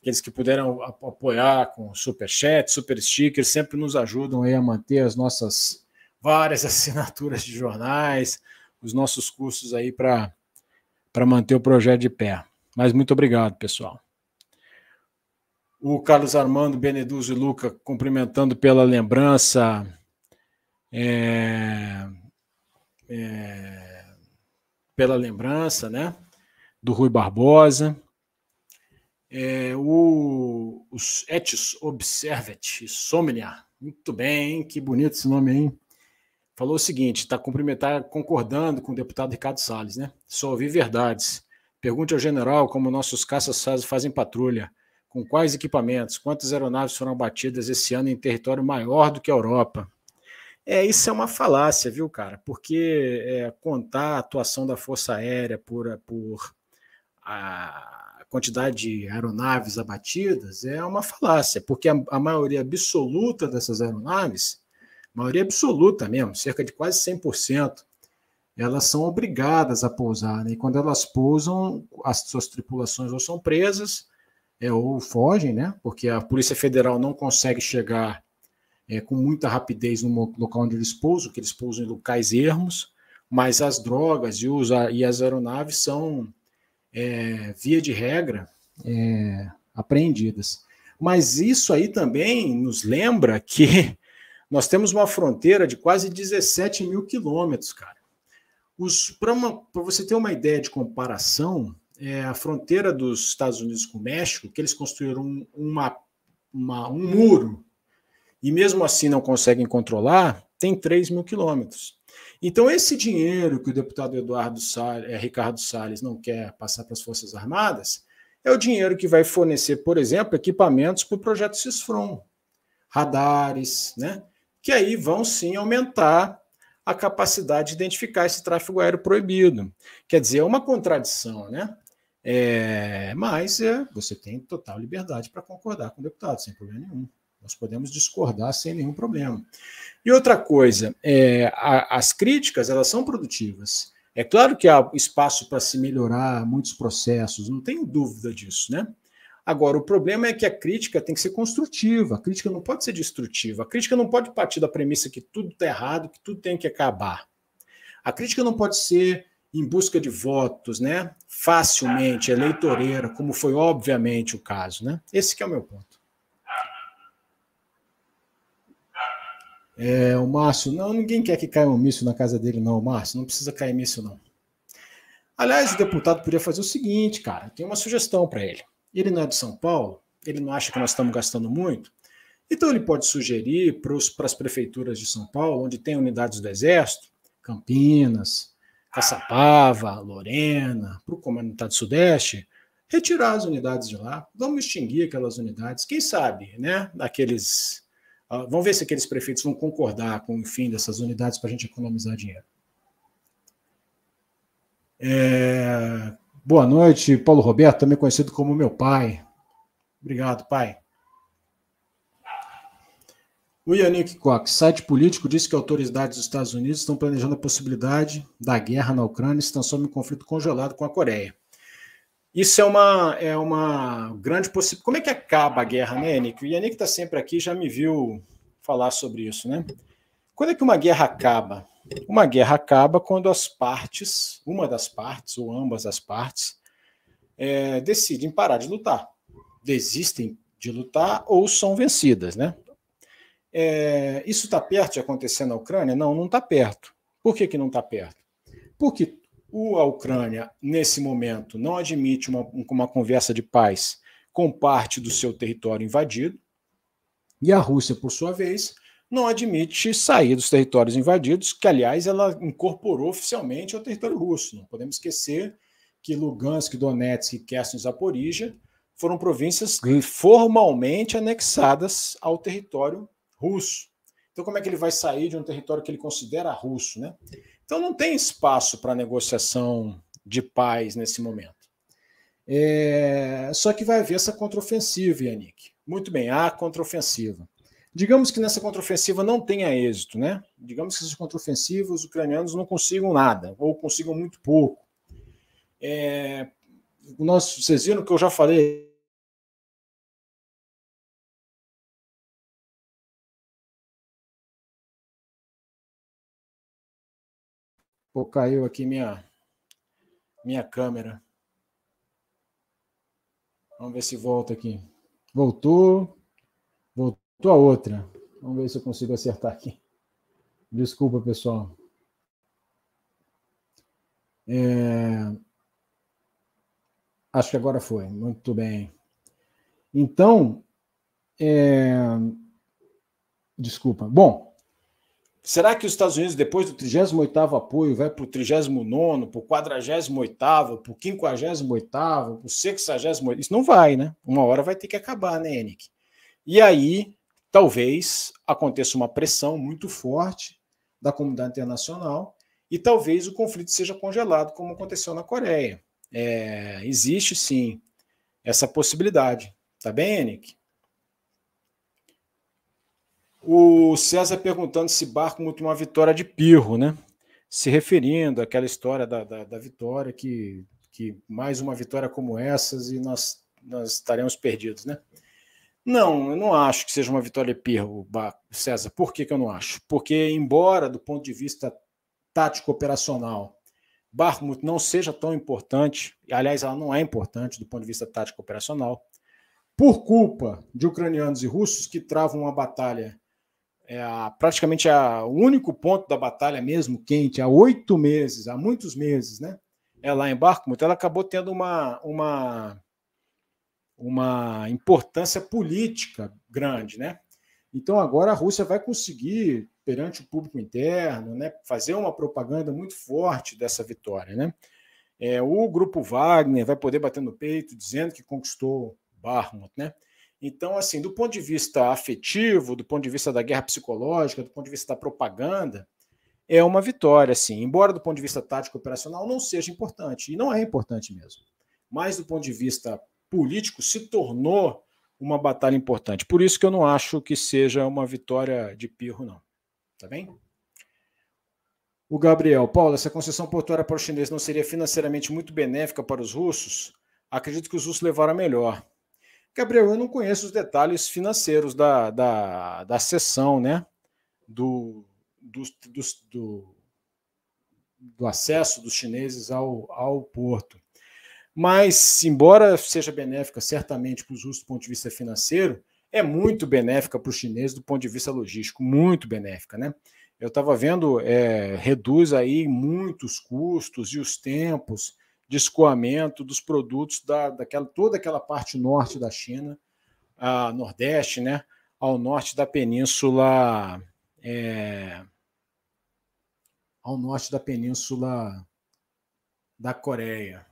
Aqueles que puderam apoiar com super chat, super stickers, sempre nos ajudam aí a manter as nossas várias <laughs> assinaturas de jornais, os nossos cursos aí para manter o projeto de pé. Mas muito obrigado, pessoal o Carlos Armando, Beneduzzo e Luca cumprimentando pela lembrança. É, é, pela lembrança, né? Do Rui Barbosa. É, o os Etis Observet Somnia. Muito bem, hein? que bonito esse nome, hein? Falou o seguinte: está cumprimentar concordando com o deputado Ricardo Salles, né? Só ouvi verdades. Pergunte ao general como nossos caças fazem patrulha com quais equipamentos, quantas aeronaves foram abatidas esse ano em território maior do que a Europa. É, isso é uma falácia, viu, cara? Porque é, contar a atuação da Força Aérea por, por a quantidade de aeronaves abatidas é uma falácia, porque a, a maioria absoluta dessas aeronaves, maioria absoluta mesmo, cerca de quase 100%, elas são obrigadas a pousar, né? e quando elas pousam, as suas tripulações ou são presas, é, ou fogem, né? Porque a Polícia Federal não consegue chegar é, com muita rapidez no local onde eles pousam, que eles pousam em locais ermos, mas as drogas e, os, e as aeronaves são, é, via de regra, é, apreendidas. Mas isso aí também nos lembra que <laughs> nós temos uma fronteira de quase 17 mil quilômetros, cara. Para você ter uma ideia de comparação, é, a fronteira dos Estados Unidos com o México, que eles construíram uma, uma, um muro e mesmo assim não conseguem controlar, tem 3 mil quilômetros. Então, esse dinheiro que o deputado Eduardo Salles, é, Ricardo Salles não quer passar para as Forças Armadas é o dinheiro que vai fornecer, por exemplo, equipamentos para o projeto CISFROM, radares, né? que aí vão sim aumentar a capacidade de identificar esse tráfego aéreo proibido. Quer dizer, é uma contradição, né? É, mas é, você tem total liberdade para concordar com o deputado, sem problema nenhum. Nós podemos discordar sem nenhum problema. E outra coisa, é, a, as críticas elas são produtivas. É claro que há espaço para se melhorar muitos processos, não tenho dúvida disso, né? Agora, o problema é que a crítica tem que ser construtiva, a crítica não pode ser destrutiva, a crítica não pode partir da premissa que tudo está errado, que tudo tem que acabar. A crítica não pode ser em busca de votos, né? Facilmente, eleitoreira, como foi obviamente o caso, né? Esse é o meu ponto. É, o Márcio, não, ninguém quer que caia um míssil na casa dele, não, Márcio, não precisa cair míssil, não. Aliás, o deputado podia fazer o seguinte, cara, tem uma sugestão para ele. Ele não é de São Paulo, ele não acha que nós estamos gastando muito, então ele pode sugerir para as prefeituras de São Paulo, onde tem unidades do Exército, Campinas, Caçapava, Lorena, para o Comandante Sudeste, retirar as unidades de lá, vamos extinguir aquelas unidades, quem sabe, né? Daqueles. Uh, vamos ver se aqueles prefeitos vão concordar com o fim dessas unidades para a gente economizar dinheiro. É, boa noite, Paulo Roberto, também conhecido como meu pai. Obrigado, pai. O Yannick Cox, site político, disse que autoridades dos Estados Unidos estão planejando a possibilidade da guerra na Ucrânia se estão em um conflito congelado com a Coreia. Isso é uma, é uma grande possibilidade. Como é que acaba a guerra, né, Yannick? O Yannick está sempre aqui, já me viu falar sobre isso, né? Quando é que uma guerra acaba? Uma guerra acaba quando as partes, uma das partes ou ambas as partes, é, decidem parar de lutar, desistem de lutar ou são vencidas, né? É, isso está perto de acontecer na Ucrânia? Não, não está perto. Por que, que não está perto? Porque o, a Ucrânia, nesse momento, não admite uma, uma conversa de paz com parte do seu território invadido, e a Rússia, por sua vez, não admite sair dos territórios invadidos, que, aliás, ela incorporou oficialmente ao território russo. Não podemos esquecer que Lugansk, Donetsk, Kherson e Zaporizhia foram províncias formalmente anexadas ao território russo. Então, como é que ele vai sair de um território que ele considera russo? Né? Então, não tem espaço para negociação de paz nesse momento. É... Só que vai haver essa contraofensiva, Yannick. Muito bem, há contraofensiva. Digamos que nessa contraofensiva não tenha êxito, né? Digamos que essas contraofensivas os ucranianos não consigam nada, ou consigam muito pouco. É... Nós, vocês viram que eu já falei Pô, caiu aqui minha, minha câmera. Vamos ver se volta aqui. Voltou. Voltou a outra. Vamos ver se eu consigo acertar aqui. Desculpa, pessoal. É... Acho que agora foi. Muito bem. Então, é... desculpa. Bom, Será que os Estados Unidos, depois do 38º apoio, vai para o 39º, para o 48º, para o 58º, para o 68 Isso não vai, né? Uma hora vai ter que acabar, né, Enik? E aí, talvez, aconteça uma pressão muito forte da comunidade internacional e talvez o conflito seja congelado, como aconteceu na Coreia. É, existe, sim, essa possibilidade. Tá bem, Enik? O César perguntando se Barco muito uma vitória de pirro, né? Se referindo àquela história da, da, da vitória, que, que mais uma vitória como essas e nós, nós estaremos perdidos, né? Não, eu não acho que seja uma vitória de pirro, César. Por que, que eu não acho? Porque, embora do ponto de vista tático-operacional, Barmut não seja tão importante, e, aliás, ela não é importante do ponto de vista tático-operacional, por culpa de ucranianos e russos que travam uma batalha é a, praticamente a, o único ponto da batalha mesmo quente há oito meses, há muitos meses, né? É lá em Barkmouth, ela acabou tendo uma, uma, uma importância política grande, né? Então agora a Rússia vai conseguir perante o público interno, né? Fazer uma propaganda muito forte dessa vitória, né? É, o grupo Wagner vai poder bater no peito dizendo que conquistou Barmut, né? Então, assim, do ponto de vista afetivo, do ponto de vista da guerra psicológica, do ponto de vista da propaganda, é uma vitória, assim. Embora do ponto de vista tático operacional não seja importante, e não é importante mesmo. Mas do ponto de vista político, se tornou uma batalha importante. Por isso que eu não acho que seja uma vitória de pirro, não. Tá bem? O Gabriel, Paulo, essa concessão portuária para o chinês não seria financeiramente muito benéfica para os russos? Acredito que os russos levaram a melhor. Gabriel, eu não conheço os detalhes financeiros da, da, da sessão, né? Do, do, do, do, do acesso dos chineses ao, ao porto. Mas, embora seja benéfica certamente para os russos do ponto de vista financeiro, é muito benéfica para os chineses do ponto de vista logístico, muito benéfica, né? Eu estava vendo, é, reduz aí muitos custos e os tempos de escoamento dos produtos da, daquela, toda aquela parte norte da China, a nordeste, né, ao norte da península. É, ao norte da península da Coreia.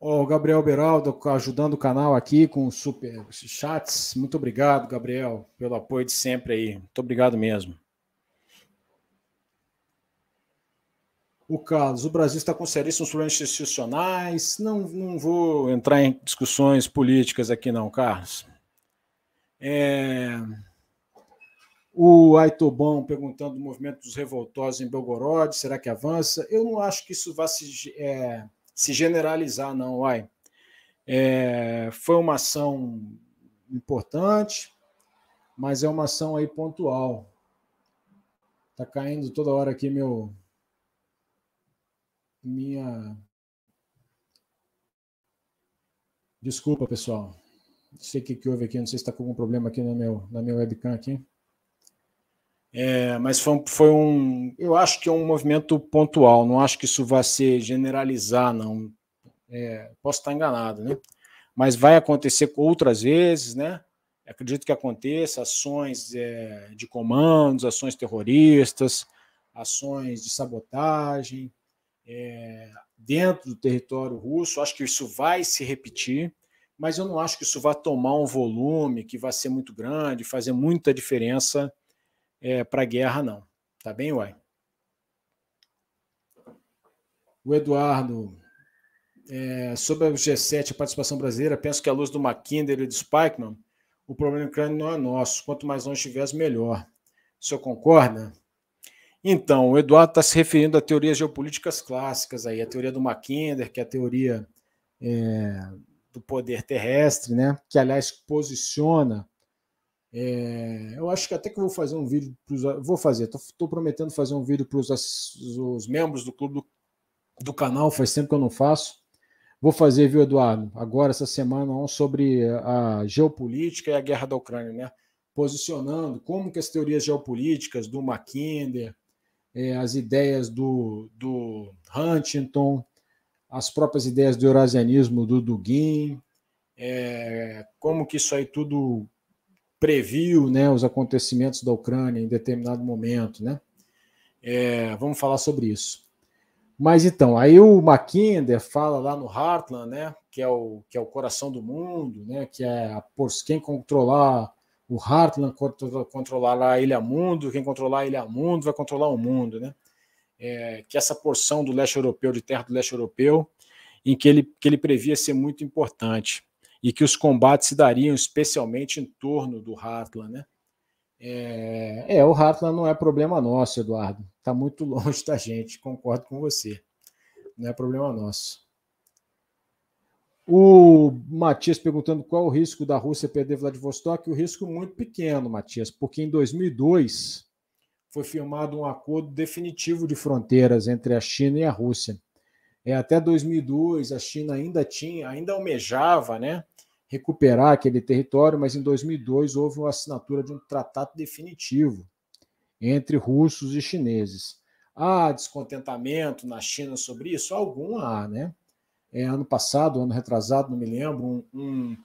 O oh, Gabriel Beraldo ajudando o canal aqui com super chats. Muito obrigado, Gabriel, pelo apoio de sempre aí. Muito obrigado mesmo. o O Brasil está com seríssimos problemas institucionais. Não, não vou entrar em discussões políticas aqui, não, Carlos. É... O Aitobão perguntando do movimento dos revoltosos em Belgorod, será que avança? Eu não acho que isso vá se, é, se generalizar, não, Uai. É, foi uma ação importante, mas é uma ação aí pontual. Tá caindo toda hora aqui meu minha. Desculpa, pessoal. Não sei o que, que houve aqui, não sei se está com algum problema aqui no meu, na minha webcam aqui. É, mas foi um, foi, um. Eu acho que é um movimento pontual, não acho que isso vá se generalizar, não. É, posso estar enganado, né? Mas vai acontecer outras vezes, né? Acredito que aconteça ações é, de comandos, ações terroristas, ações de sabotagem, é, dentro do território russo. Acho que isso vai se repetir, mas eu não acho que isso vá tomar um volume que vai ser muito grande, fazer muita diferença é, para a guerra, não. Tá bem, Uai? O Eduardo. É, sobre o G7, a participação brasileira, penso que à luz do Mackinder e do Spikeman, o problema ucrânico não é nosso. Quanto mais longe estivermos, melhor. O senhor concorda? Então, o Eduardo está se referindo a teorias geopolíticas clássicas, aí, a teoria do Mackinder, que é a teoria é, do poder terrestre, né? que, aliás, posiciona. É, eu acho que até que vou fazer um vídeo. vou fazer, estou prometendo fazer um vídeo para os membros do clube do, do, canal, faz tempo que eu não faço. Vou fazer, viu, Eduardo? Agora, essa semana, um sobre a geopolítica e a guerra da Ucrânia, né? Posicionando como que as teorias geopolíticas do Mackinder, é, as ideias do, do Huntington, as próprias ideias do eurasianismo do Dugin, é, como que isso aí tudo previu né, os acontecimentos da Ucrânia em determinado momento. Né? É, vamos falar sobre isso. Mas então, aí o Mackinder fala lá no Heartland, né, que é o que é o coração do mundo, né, que é a, por quem controlar o Heartland controlará a Ilha Mundo, quem controlar a Ilha Mundo vai controlar o mundo, né? É, que essa porção do leste europeu, de terra do leste europeu, em que ele, que ele previa ser muito importante e que os combates se dariam especialmente em torno do Heartland, né? É, é o Heartland não é problema nosso, Eduardo. Está muito <laughs> longe da gente, concordo com você. Não é problema nosso. O Matias perguntando qual é o risco da Rússia perder Vladivostok. O risco muito pequeno, Matias, porque em 2002 foi firmado um acordo definitivo de fronteiras entre a China e a Rússia. É, até 2002 a China ainda tinha, ainda almejava, né, recuperar aquele território, mas em 2002 houve uma assinatura de um tratado definitivo entre russos e chineses. Há descontentamento na China sobre isso? Algum há, né? é, ano passado, ano retrasado, não me lembro, um, um,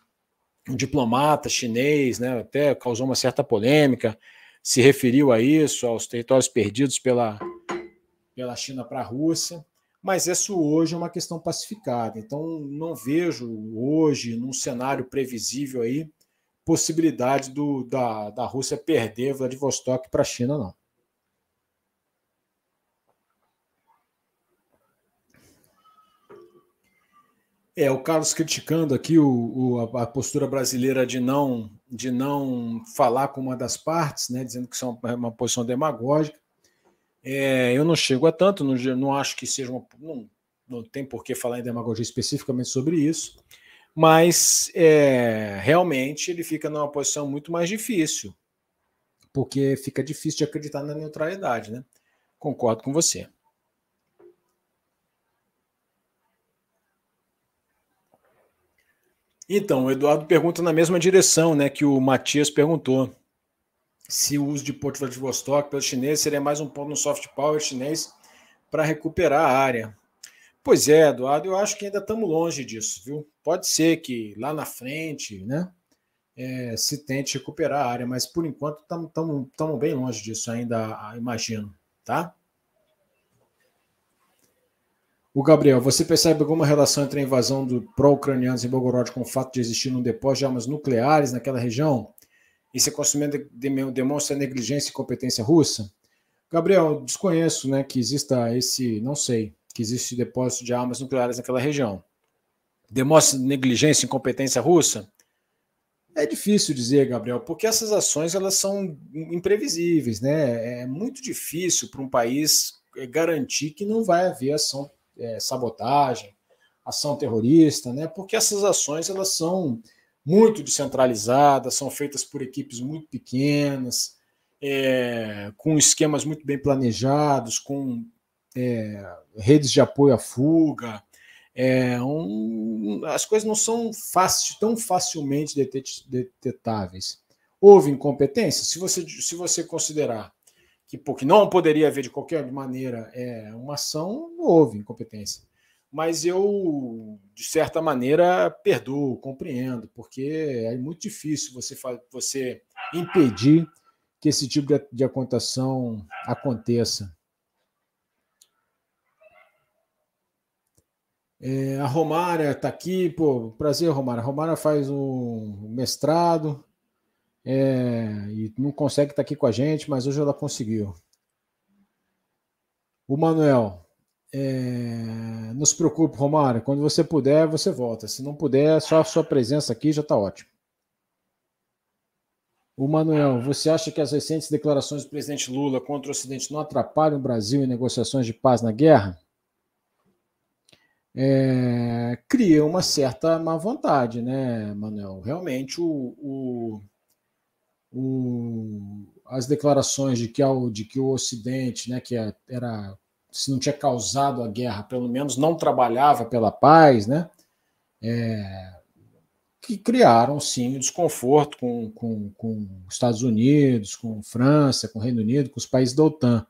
um, diplomata chinês, né, até causou uma certa polêmica, se referiu a isso, aos territórios perdidos pela, pela China para a Rússia, mas isso hoje é uma questão pacificada. Então, não vejo hoje, num cenário previsível aí, possibilidade do, da, da Rússia perder Vladivostok para a China, não. É, o Carlos criticando aqui o, o, a, postura brasileira de não, de não falar com uma das partes, né, dizendo que isso é uma posição demagógica. É, eu não chego a tanto, não, não acho que seja uma. Não, não tem por que falar em demagogia especificamente sobre isso, mas é, realmente ele fica numa posição muito mais difícil, porque fica difícil de acreditar na neutralidade, né? Concordo com você. Então, o Eduardo pergunta na mesma direção né, que o Matias perguntou. Se o uso de Porto Vladivostok pelos chineses seria mais um ponto no soft power chinês para recuperar a área. Pois é, Eduardo, eu acho que ainda estamos longe disso, viu? Pode ser que lá na frente né, é, se tente recuperar a área, mas por enquanto estamos bem longe disso ainda, imagino, tá? O Gabriel, você percebe alguma relação entre a invasão do pró-ucranianos em Bogorod com o fato de existir um depósito de armas nucleares naquela região? Esse acontecimento demonstra negligência e competência russa? Gabriel, desconheço né, que exista esse, não sei, que existe depósito de armas nucleares naquela região. Demonstra negligência e incompetência russa? É difícil dizer, Gabriel, porque essas ações elas são imprevisíveis, né? É muito difícil para um país é, garantir que não vai haver ação é, sabotagem, ação terrorista, né? Porque essas ações elas são muito descentralizadas, são feitas por equipes muito pequenas, é, com esquemas muito bem planejados, com é, redes de apoio à fuga. É, um, as coisas não são fácil, tão facilmente detet detetáveis. Houve incompetência? Se você, se você considerar que, que não poderia haver de qualquer maneira é, uma ação, houve incompetência. Mas eu, de certa maneira, perdoo, compreendo, porque é muito difícil você, você impedir que esse tipo de, de aconteça. É, a Romária está aqui, pô, prazer, Romária. A Romária faz um mestrado, é, e não consegue estar aqui com a gente, mas hoje ela conseguiu. O Manuel, é, não se preocupe, Romário, quando você puder, você volta. Se não puder, só a sua presença aqui já está ótimo. O Manuel, você acha que as recentes declarações do presidente Lula contra o Ocidente não atrapalham o Brasil em negociações de paz na guerra? É, cria uma certa má vontade, né, Manuel? Realmente, o, o o, as declarações de que, ao, de que o Ocidente, né, que é, era se não tinha causado a guerra, pelo menos não trabalhava pela paz, né? É, que criaram sim um desconforto com, com, com Estados Unidos, com França, com o Reino Unido, com os países da OTAN.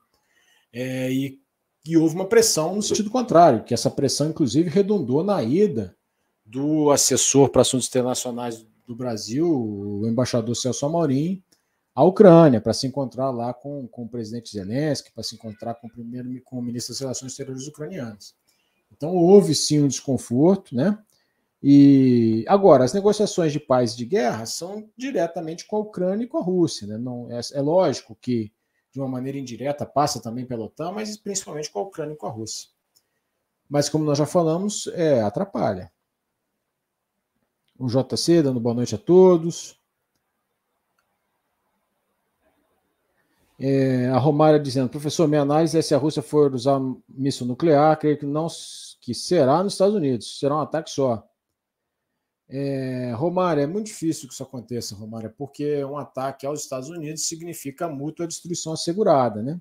É, e, e houve uma pressão no sentido contrário, que essa pressão, inclusive, redundou na ida do assessor para assuntos internacionais do Brasil, o embaixador Celso Amorim, à Ucrânia, para se encontrar lá com, com o presidente Zelensky, para se encontrar com o, primeiro, com o ministro das Relações Exteriores ucranianas. Então houve sim um desconforto, né? E agora, as negociações de paz e de guerra são diretamente com a Ucrânia e com a Rússia. Né? Não, é, é lógico que, de uma maneira indireta, passa também pela OTAN, mas principalmente com a Ucrânia e com a Rússia. Mas, como nós já falamos, é, atrapalha. O JC dando boa noite a todos. É, a Romária dizendo, professor, minha análise é se a Rússia for usar míssil nuclear, creio que não que será nos Estados Unidos, será um ataque só. É, Romária, é muito difícil que isso aconteça, Romária, porque um ataque aos Estados Unidos significa mútua destruição assegurada, né?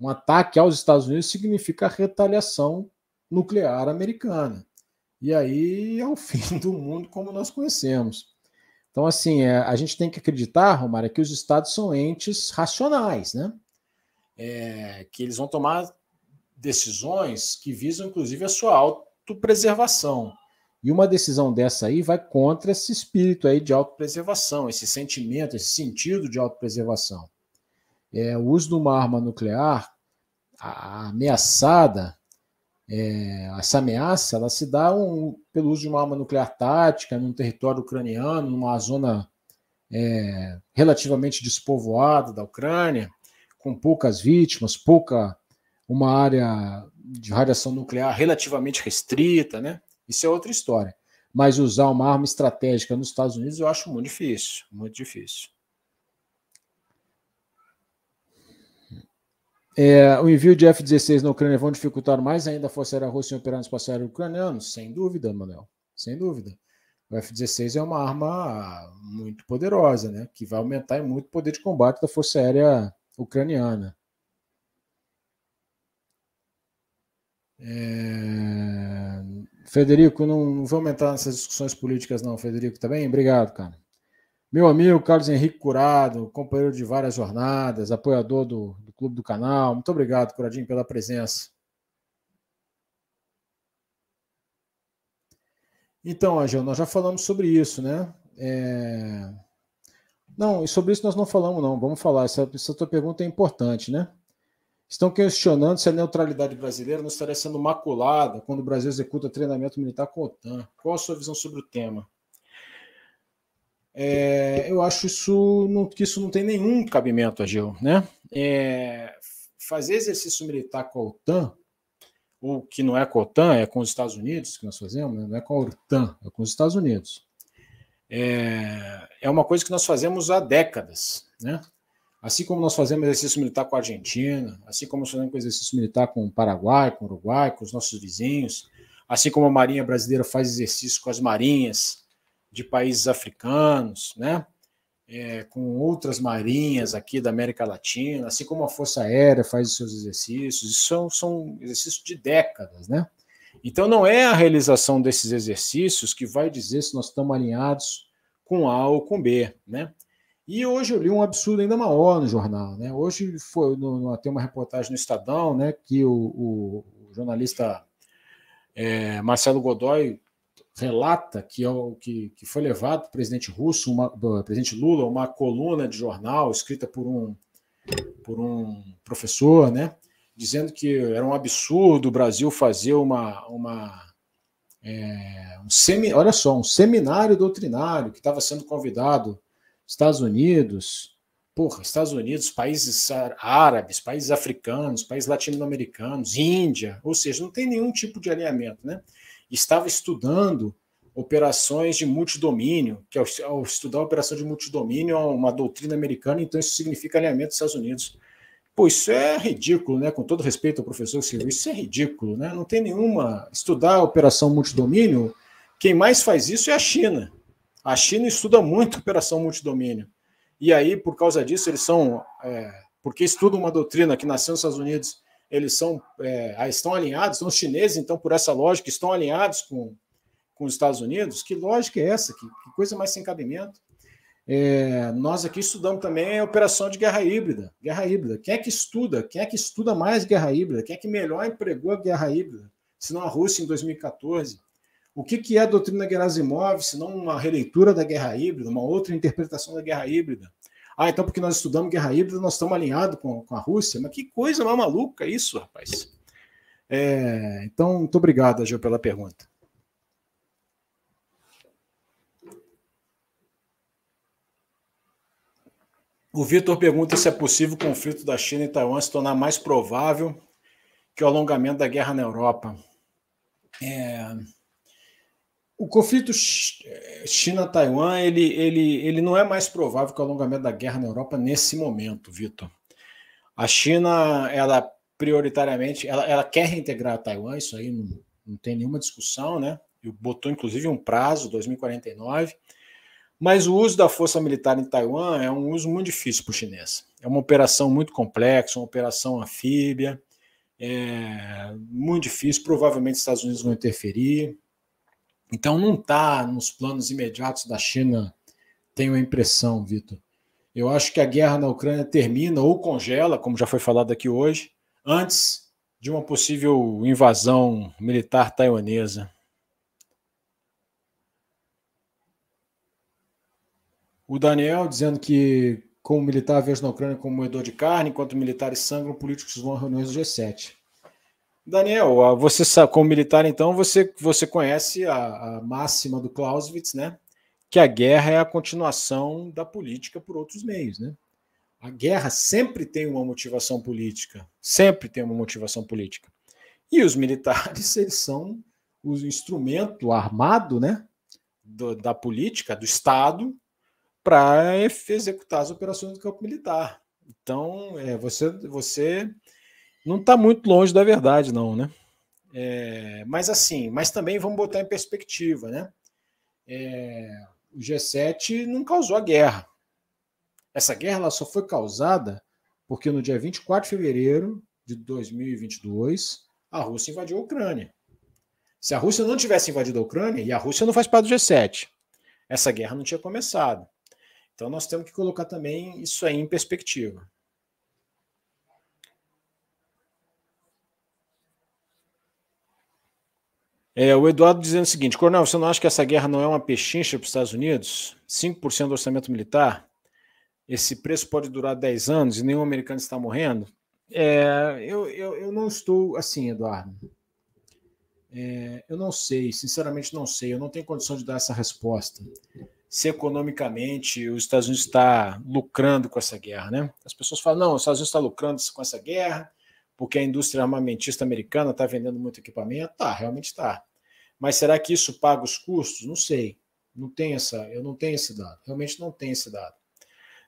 Um ataque aos Estados Unidos significa retaliação nuclear americana e aí é o <laughs> fim do mundo como nós conhecemos. Então, assim, é, a gente tem que acreditar, Romário, é que os estados são entes racionais, né? É, que eles vão tomar decisões que visam, inclusive, a sua autopreservação. E uma decisão dessa aí vai contra esse espírito aí de autopreservação, esse sentimento, esse sentido de autopreservação. É, o uso de uma arma nuclear ameaçada é, essa ameaça ela se dá um, pelo uso de uma arma nuclear tática num território ucraniano, numa zona é, relativamente despovoada da Ucrânia, com poucas vítimas, pouca uma área de radiação nuclear relativamente restrita, né? Isso é outra história. Mas usar uma arma estratégica nos Estados Unidos eu acho muito difícil, muito difícil. É, o envio de F-16 na Ucrânia vão dificultar mais ainda a Força Aérea Russa em operar no espaço aéreo ucraniano? Sem dúvida, Manuel. Sem dúvida. O F-16 é uma arma muito poderosa, né? Que vai aumentar muito o poder de combate da Força Aérea Ucraniana. É... Federico, não, não vou aumentar nessas discussões políticas, não, Federico, tá bem? Obrigado, cara. Meu amigo Carlos Henrique Curado, companheiro de várias jornadas, apoiador do, clube do canal. Muito obrigado, Curadinho, pela presença. Então, Angel, nós já falamos sobre isso, né? É... Não, e sobre isso nós não falamos, não. Vamos falar. Essa, essa tua pergunta é importante, né? Estão questionando se a neutralidade brasileira não estaria sendo maculada quando o Brasil executa treinamento militar com a OTAN. Qual a sua visão sobre o tema? É, eu acho isso, que isso não tem nenhum cabimento, Agil, né? é, fazer exercício militar com a OTAN, o que não é com a OTAN, é com os Estados Unidos que nós fazemos, né? não é com a OTAN, é com os Estados Unidos. É, é uma coisa que nós fazemos há décadas, né? Assim como nós fazemos exercício militar com a Argentina, assim como nós fazemos exercício militar com o Paraguai, com o Uruguai, com os nossos vizinhos, assim como a Marinha Brasileira faz exercício com as marinhas de países africanos, né? é, com outras marinhas aqui da América Latina, assim como a Força Aérea faz os seus exercícios, isso são, são exercícios de décadas, né? Então não é a realização desses exercícios que vai dizer se nós estamos alinhados com A ou com B, né? E hoje eu li um absurdo ainda maior no jornal, né? Hoje foi, no, no, tem uma reportagem no Estadão, né? Que o, o, o jornalista é, Marcelo Godoy relata que, é que, que foi levado para o presidente russo, uma, presidente Lula, uma coluna de jornal escrita por um, por um professor, né, dizendo que era um absurdo o Brasil fazer uma, uma é, um semi, olha só, um seminário doutrinário que estava sendo convidado Estados Unidos, porra, Estados Unidos, países árabes, países africanos, países latino-americanos, Índia, ou seja, não tem nenhum tipo de alinhamento, né? estava estudando operações de multidomínio, que ao, estudar operação de multidomínio é uma doutrina americana, então isso significa alinhamento dos Estados Unidos. Pô, isso é ridículo, né? Com todo respeito ao professor Silvio isso é ridículo, né? Não tem nenhuma. Estudar operação multidomínio, quem mais faz isso é a China. A China estuda muito operação multidomínio. E aí, por causa disso, eles são. É, porque estudam uma doutrina que nasceu nos Estados Unidos eles são, é, estão alinhados, são os chineses, então, por essa lógica, estão alinhados com, com os Estados Unidos? Que lógica é essa? Que, que coisa mais sem cabimento? É, nós aqui estudamos também a operação de guerra híbrida. Guerra híbrida. Quem é que estuda? Quem é que estuda mais guerra híbrida? Quem é que melhor empregou a guerra híbrida? Se não a Rússia em 2014. O que, que é a doutrina Gerasimov, se não uma releitura da guerra híbrida, uma outra interpretação da guerra híbrida? Ah, então porque nós estudamos guerra híbrida, nós estamos alinhados com, com a Rússia. Mas que coisa mais maluca isso, rapaz. É, então, muito obrigado, Agil, pela pergunta. O Vitor pergunta se é possível o conflito da China e Taiwan se tornar mais provável que o alongamento da guerra na Europa. É, o conflito eh, China-Taiwan ele, ele, ele não é mais provável que o alongamento da guerra na Europa nesse momento, Vitor. A China, ela prioritariamente, ela, ela quer reintegrar Taiwan, isso aí não, não tem nenhuma discussão, né? E botou inclusive um prazo, 2049. Mas o uso da força militar em Taiwan é um uso muito difícil para o chinês. É uma operação muito complexa, uma operação anfíbia, é muito difícil. Provavelmente os Estados Unidos vão interferir. Então não está nos planos imediatos da China, tenho a impressão, Vitor. Eu acho que a guerra na Ucrânia termina ou congela, como já foi falado aqui hoje, antes de uma possível invasão militar taiwanesa. O Daniel dizendo que, como militar, vejo na Ucrânia como moedor de carne, enquanto militares sangram, políticos vão a reuniões do G7. Daniel, você como militar, então, você, você conhece a, a máxima do Clausewitz, né? Que a guerra é a continuação da política por outros meios, né? A guerra sempre tem uma motivação política, sempre tem uma motivação política. E os militares, <laughs> eles são o instrumento armado, né? Do, da política, do Estado, para executar as operações do campo militar. Então, é, você, você não está muito longe da verdade, não, né? É, mas assim, mas também vamos botar em perspectiva, né? É, o G7 não causou a guerra. Essa guerra ela só foi causada porque no dia 24 de fevereiro de 2022 a Rússia invadiu a Ucrânia. Se a Rússia não tivesse invadido a Ucrânia, e a Rússia não faz parte do G7, essa guerra não tinha começado. Então nós temos que colocar também isso aí em perspectiva. É, o Eduardo dizendo o seguinte: Coronel, você não acha que essa guerra não é uma pechincha para os Estados Unidos? 5% do orçamento militar? Esse preço pode durar 10 anos e nenhum americano está morrendo? É, eu, eu, eu não estou assim, Eduardo. É, eu não sei, sinceramente não sei, eu não tenho condição de dar essa resposta. Se economicamente os Estados Unidos está lucrando com essa guerra, né? As pessoas falam, não, os Estados Unidos está lucrando com essa guerra, porque a indústria armamentista americana está vendendo muito equipamento? Tá, realmente está. Mas será que isso paga os custos? Não sei. Não tem essa, eu não tenho esse dado. Realmente não tenho esse dado.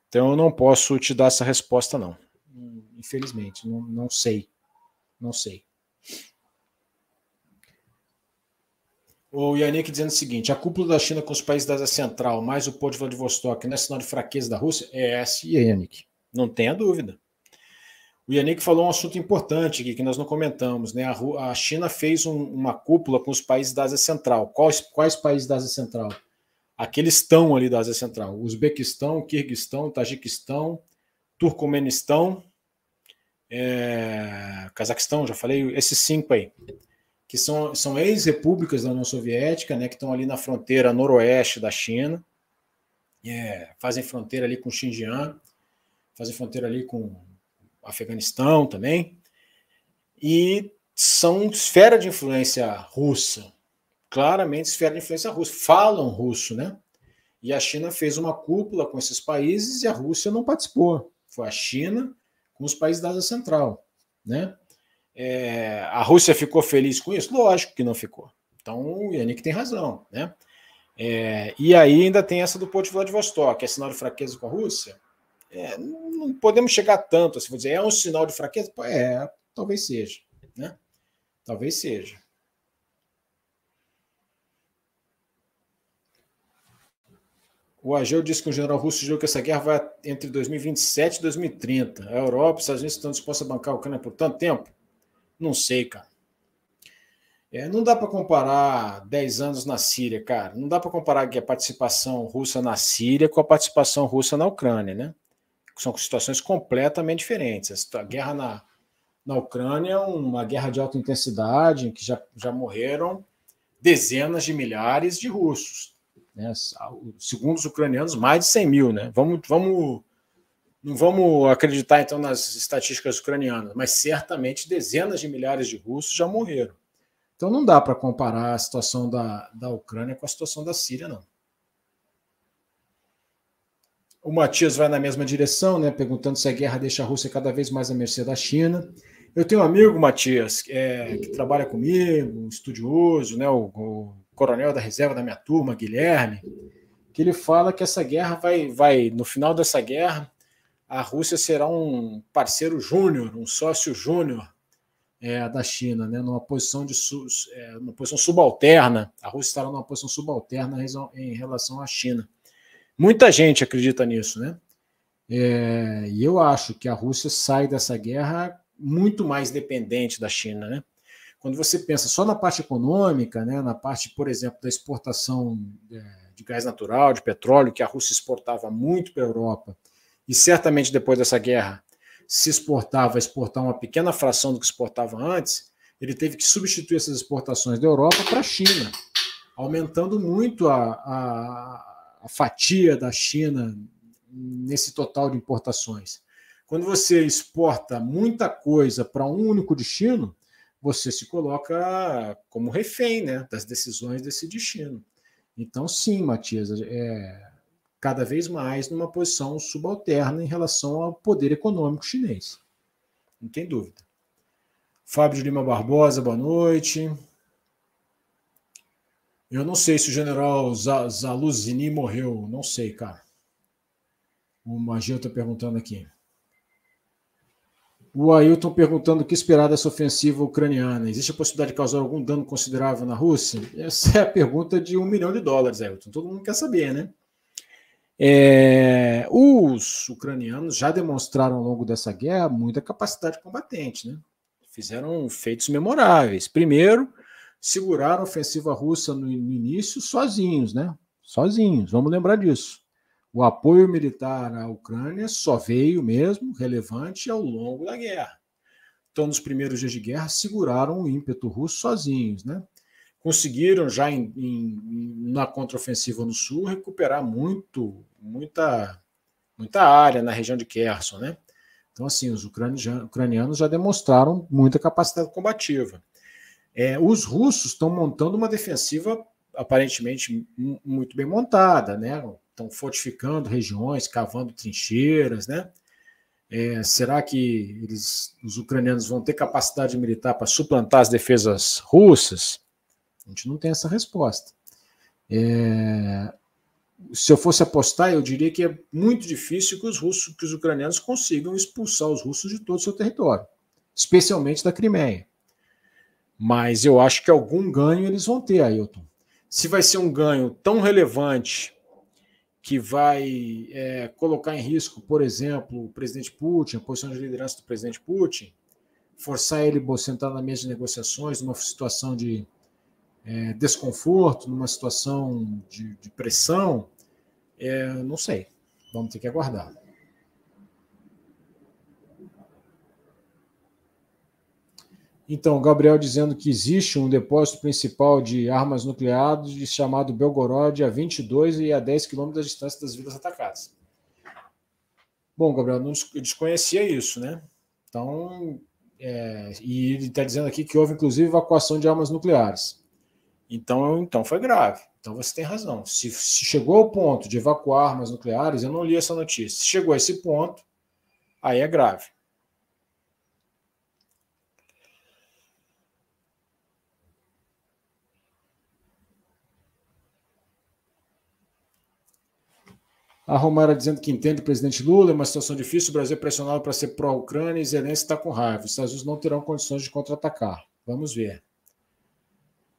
Então eu não posso te dar essa resposta, não. Infelizmente, não, não sei. Não sei. O Yannick dizendo o seguinte: a cúpula da China com os países da Ásia Central, mais o Porto de Vladivostok, não é sinal de fraqueza da Rússia? É, essa, Yannick. Não tenha dúvida. O Yannick falou um assunto importante aqui, que nós não comentamos. Né? A, China fez um, uma cúpula com os países da Ásia Central. Quais, quais países da Ásia Central? Aqueles estão ali da Ásia Central. Uzbequistão, Quirguistão, Tajiquistão, Turcomenistão, é, Cazaquistão, já falei, esses cinco aí. Que são, são ex-repúblicas da União Soviética, né, que estão ali na fronteira noroeste da China. É, fazem fronteira ali com Xinjiang, fazem fronteira ali com Afeganistão também, e são esfera de influência russa, claramente esfera de influência russa, falam russo, né? E a China fez uma cúpula com esses países e a Rússia não participou. Foi a China com os países da Ásia Central, né? É, a Rússia ficou feliz com isso? Lógico que não ficou. Então o Yannick tem razão, né? É, e aí ainda tem essa do Porto de Vladivostok, é sinal de fraqueza com a Rússia? É, não podemos chegar tanto assim, vou dizer, é um sinal de fraqueza? Pô, é, talvez seja, né? Talvez seja. O Ageu disse que o general russo julga que essa guerra vai entre 2027 e 2030. A Europa, os Estados Unidos estão dispostos a bancar a Ucrânia por tanto tempo? Não sei, cara. É, não dá para comparar 10 anos na Síria, cara. Não dá para comparar a participação russa na Síria com a participação russa na Ucrânia, né? são situações completamente diferentes. A guerra na, na Ucrânia é uma guerra de alta intensidade, em que já, já morreram dezenas de milhares de russos. Né? Segundo os ucranianos, mais de 100 mil. Né? Vamos, vamos, não vamos acreditar, então, nas estatísticas ucranianas, mas certamente dezenas de milhares de russos já morreram. Então não dá para comparar a situação da, da Ucrânia com a situação da Síria, não. O Matias vai na mesma direção, né, perguntando se a guerra deixa a Rússia cada vez mais à mercê da China. Eu tenho um amigo, Matias, é, que trabalha comigo, um estudioso, né, o, o, coronel da reserva da minha turma, Guilherme, que ele fala que essa guerra vai, vai no final dessa guerra, a Rússia será um parceiro júnior, um sócio júnior é, da China, né, numa posição de é, posição subalterna. A Rússia estará numa posição subalterna em relação à China. Muita gente acredita nisso, né? É, e eu acho que a Rússia sai dessa guerra muito mais dependente da China, né? Quando você pensa só na parte econômica, né, na parte, por exemplo, da exportação é, de gás natural, de petróleo, que a Rússia exportava muito para a Europa, e certamente depois dessa guerra se exportava, exportar uma pequena fração do que exportava antes, ele teve que substituir essas exportações da Europa para a China, aumentando muito a, a a fatia da China nesse total de importações. Quando você exporta muita coisa para um único destino, você se coloca como refém né, das decisões desse destino. Então, sim, Matias, é cada vez mais numa posição subalterna em relação ao poder econômico chinês. Não tem dúvida. Fábio de Lima Barbosa, boa noite. Eu não sei se o general Zaluzini morreu, não sei, cara. O Magia está perguntando aqui. O Ailton perguntando o que esperar dessa ofensiva ucraniana. Existe a possibilidade de causar algum dano considerável na Rússia? Essa é a pergunta de um milhão de dólares, Ailton. Todo mundo quer saber, né? É, os ucranianos já demonstraram ao longo dessa guerra muita capacidade combatente, né? Fizeram feitos memoráveis. Primeiro, seguraram a ofensiva russa no, início sozinhos, né? Sozinhos, vamos lembrar disso. O apoio militar à Ucrânia só veio mesmo relevante ao longo da guerra. Então, nos primeiros dias de guerra, seguraram o ímpeto russo sozinhos, né? Conseguiram já em, em, na contraofensiva no sul recuperar muito, muita, muita área na região de Kherson, né? Então, assim, os ucranianos já demonstraram muita capacidade combativa. É, os russos estão montando uma defensiva aparentemente muito bem montada, né? Estão fortificando regiões, cavando trincheiras, né? É, será que eles, os ucranianos vão ter capacidade militar para suplantar as defesas russas? A gente não tem essa resposta. É, se eu fosse apostar, eu diria que é muito difícil que os russos, que os ucranianos consigam expulsar os russos de todo o seu território, especialmente da Crimeia. Mas eu acho que algum ganho eles vão ter, Ailton. Se vai ser um ganho tão relevante que vai é, colocar em risco, por exemplo, o presidente Putin, a posição de liderança do presidente Putin, forçar ele a sentar na mesa de negociações numa situação de é, desconforto, numa situação de, de pressão, é, não sei. Vamos ter que aguardar. Então, Gabriel dizendo que existe um depósito principal de armas nucleares chamado Belgorod, a 22 e a 10 quilômetros da distância das vilas atacadas. Bom, Gabriel, não desconhecia isso, né? Então, é, e ele está dizendo aqui que houve inclusive evacuação de armas nucleares. Então, então foi grave. Então você tem razão. Se, se chegou ao ponto de evacuar armas nucleares, eu não li essa notícia. Se chegou a esse ponto, aí é grave. A Romara dizendo que entende o presidente Lula, é uma situação difícil, o Brasil é pressionado para ser pró-Ucrânia e Zelensky está com raiva. Os Estados Unidos não terão condições de contra-atacar. Vamos ver.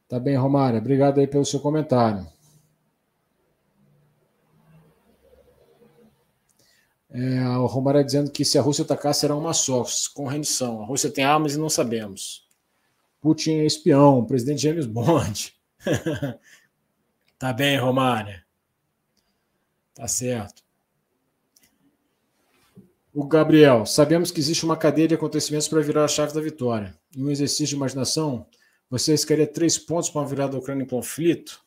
Tá bem, Romária. Obrigado aí pelo seu comentário. É, a Romária dizendo que se a Rússia atacar, será uma só, com rendição. A Rússia tem armas e não sabemos. Putin é espião, presidente James Bond. <laughs> tá bem, Romária. Tá certo. O Gabriel, sabemos que existe uma cadeia de acontecimentos para virar a chave da vitória. Em um exercício de imaginação, vocês querem três pontos para uma virada da Ucrânia em conflito?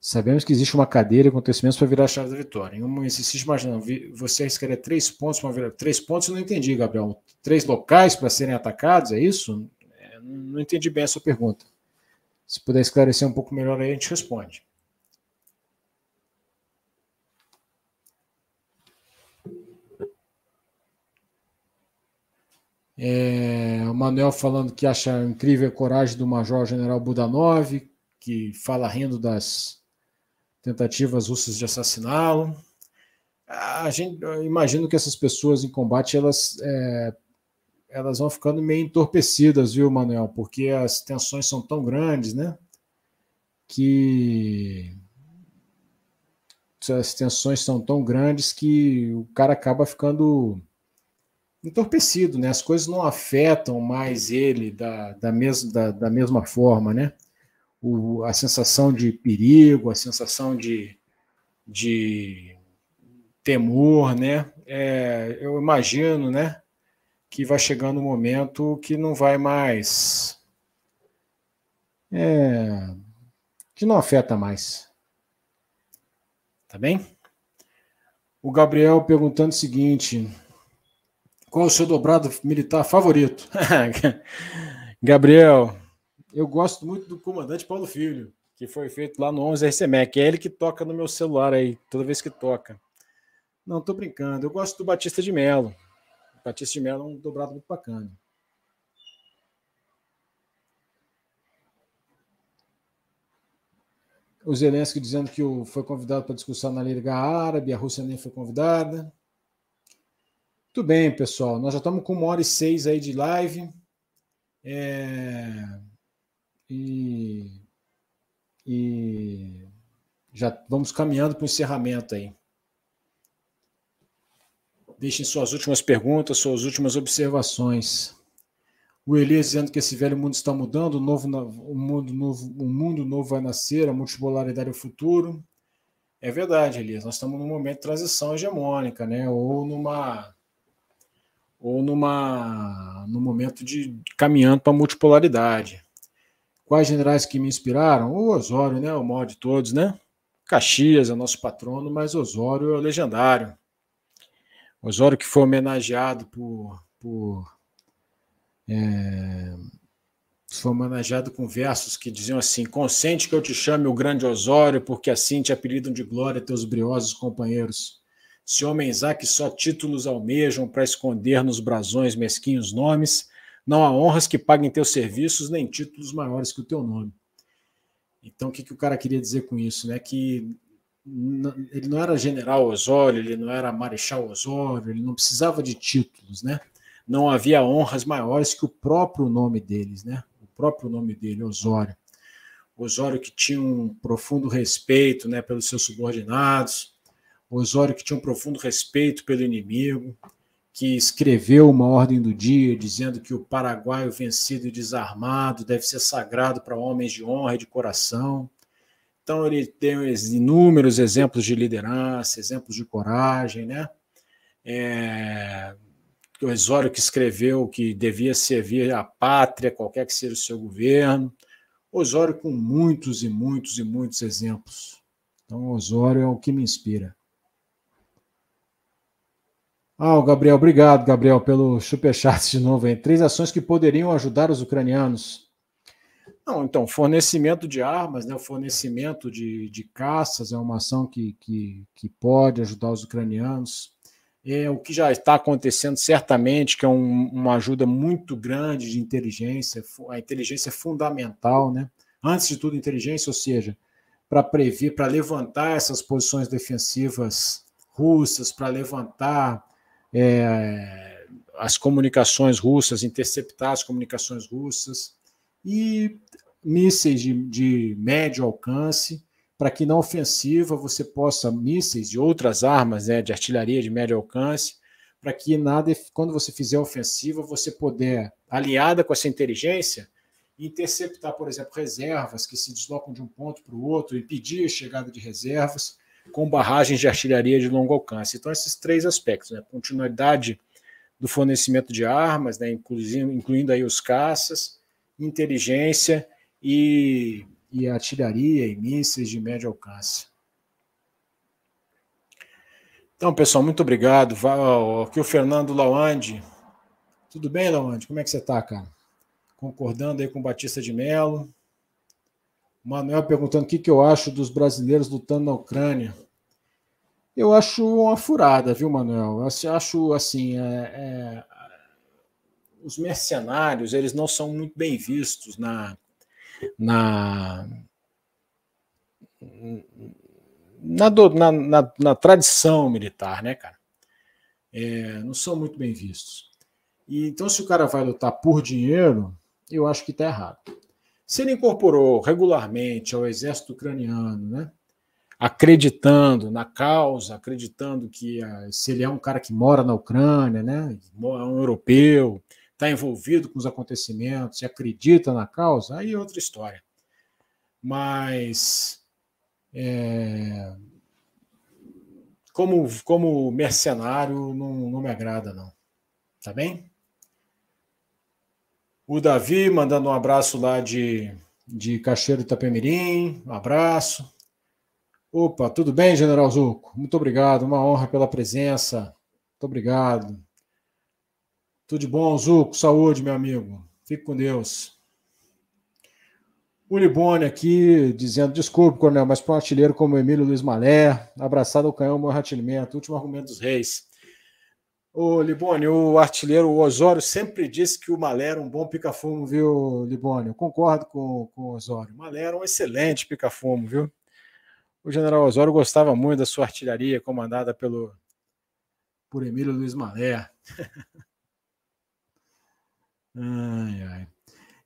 Sabemos que existe uma cadeia de acontecimentos para virar a chave da vitória. Em um exercício de imaginação, vocês querem três pontos para uma virada. Três pontos eu não entendi, Gabriel. Três locais para serem atacados, é isso? É, não entendi bem a sua pergunta. Se puder esclarecer um pouco melhor aí, a gente responde. É, o Manuel falando que acha incrível a coragem do Major General Budanov, que fala rindo das tentativas russas de assassiná-lo. A gente, imagino que essas pessoas em combate elas, é, elas vão ficando meio entorpecidas, viu, Manuel? Porque as tensões são tão grandes, né? Que as tensões são tão grandes que o cara acaba ficando entorpecido, né? As coisas não afetam mais ele da, da, mes, da, da mesma forma, né? O, a sensação de perigo, a sensação de, de temor, né? É, eu imagino, né? Que vai chegando um momento que não vai mais. É, que não afeta mais. Tá bem? O Gabriel perguntando o seguinte. Qual o seu dobrado militar favorito? <laughs> Gabriel, eu gosto muito do comandante Paulo Filho, que foi feito lá no 11 RCMEC. É ele que toca no meu celular aí, toda vez que toca. Não, tô brincando. Eu gosto do Batista de Melo. O Batista de Melo é um dobrado muito bacana. o Zelensky dizendo que foi convidado para discussão na Liga Árabe, a Rússia nem foi convidada. Muito bem, pessoal. Nós já estamos com uma hora e seis aí de live. É... E... e já vamos caminhando para o encerramento aí. Deixem suas últimas perguntas, suas últimas observações. O Elias dizendo que esse velho mundo está mudando, o, novo, o, mundo, novo, o mundo novo vai nascer, a multipolaridade é o futuro. É verdade, Elias. Nós estamos num momento de transição hegemônica, né? Ou numa ou numa num momento de caminhando para a multipolaridade. Quais generais que me inspiraram? O Osório, né? O maior de todos, né? Caxias é nosso patrono, mas Osório é o legendário. Osório que foi homenageado por, por é, foi homenageado com versos que diziam assim: Consente que eu te chame o grande Osório, porque assim te apelidam de glória teus briosos companheiros. Se homens há que só títulos almejam para esconder nos brasões mesquinhos nomes, não há honras que paguem teus serviços, nem títulos maiores que o teu nome. Então, o que, que o cara queria dizer com isso? Né? Que ele não era general Osório, ele não era marechal Osório, ele não precisava de títulos, né? Não havia honras maiores que o próprio nome deles, né? O próprio nome dele, Osório. Osório que tinha um profundo respeito, né, pelos seus subordinados, Osório que tinha um profundo respeito pelo inimigo, que escreveu uma ordem do dia dizendo que o paraguaio vencido e desarmado deve ser sagrado para homens de honra e de coração. Então ele tem inúmeros exemplos de liderança, exemplos de coragem, né? É, o que escreveu que devia servir a pátria, qualquer que seja o seu governo. Osório com muitos e muitos e muitos exemplos. Então Osório é o que me inspira. Ah, o Gabriel, obrigado, Gabriel, pelo superchat de novo. Hein? Três ações que poderiam ajudar os ucranianos. Não, então, fornecimento de armas, né, o fornecimento de, de caças é uma ação que, que, que pode ajudar os ucranianos. É, o que já está acontecendo, certamente, que é um, uma ajuda muito grande de inteligência. A inteligência é fundamental, né? Antes de tudo, inteligência, ou seja, para prever, para levantar essas posições defensivas russas, para levantar é, as comunicações russas, interceptar as comunicações russas e mísseis de, de médio alcance para que na ofensiva você possa mísseis de outras armas, né, de artilharia de médio alcance, para que na, quando você fizer a ofensiva você poder aliada com essa inteligência interceptar, por exemplo, reservas que se deslocam de um ponto para o outro, impedir a chegada de reservas com barragens de artilharia de longo alcance. Então, esses três aspectos, né? continuidade do fornecimento de armas, né? incluindo, incluindo aí os caças, inteligência e, e artilharia e mísseis de médio alcance. Então, pessoal, muito obrigado. Aqui o Fernando Lawande. Tudo bem, Lawande? Como é que você está, cara? Concordando aí com o Batista de Mello. Manuel perguntando o que, que eu acho dos brasileiros lutando na Ucrânia. Eu acho uma furada, viu, Manuel? Eu acho assim, é, é, os mercenários eles não são muito bem vistos na na na, na, na, na, tradição militar, né, cara? É, não são muito bem vistos. E, então, se o cara vai lutar por dinheiro, eu acho que está errado. Se ele incorporou regularmente ao exército ucraniano, né, acreditando na causa, acreditando que ah, se ele é um cara que mora na Ucrânia, né, é um europeu, está envolvido com os acontecimentos e acredita na causa, aí é outra história. Mas é, como, como mercenário não, não me agrada, não. Tá bem? O Davi mandando um abraço lá de, de Cacheiro Itapemirim. Um abraço. Opa, tudo bem, General Zuco? Muito obrigado, uma honra pela presença. Muito obrigado. Tudo de bom, Zuco? Saúde, meu amigo. Fique com Deus. O Libone aqui dizendo: desculpe, Coronel, mas para um artilheiro como o Emílio Luiz Malé, abraçado ao canhão, meu ratilhamento, último argumento dos reis. O Libone, o artilheiro o Osório sempre disse que o Malé era um bom pica viu, Libone? Eu concordo com, com o Osório. O Malé era um excelente pica viu? O general Osório gostava muito da sua artilharia comandada pelo por Emílio Luiz Malé. <laughs> ai, ai.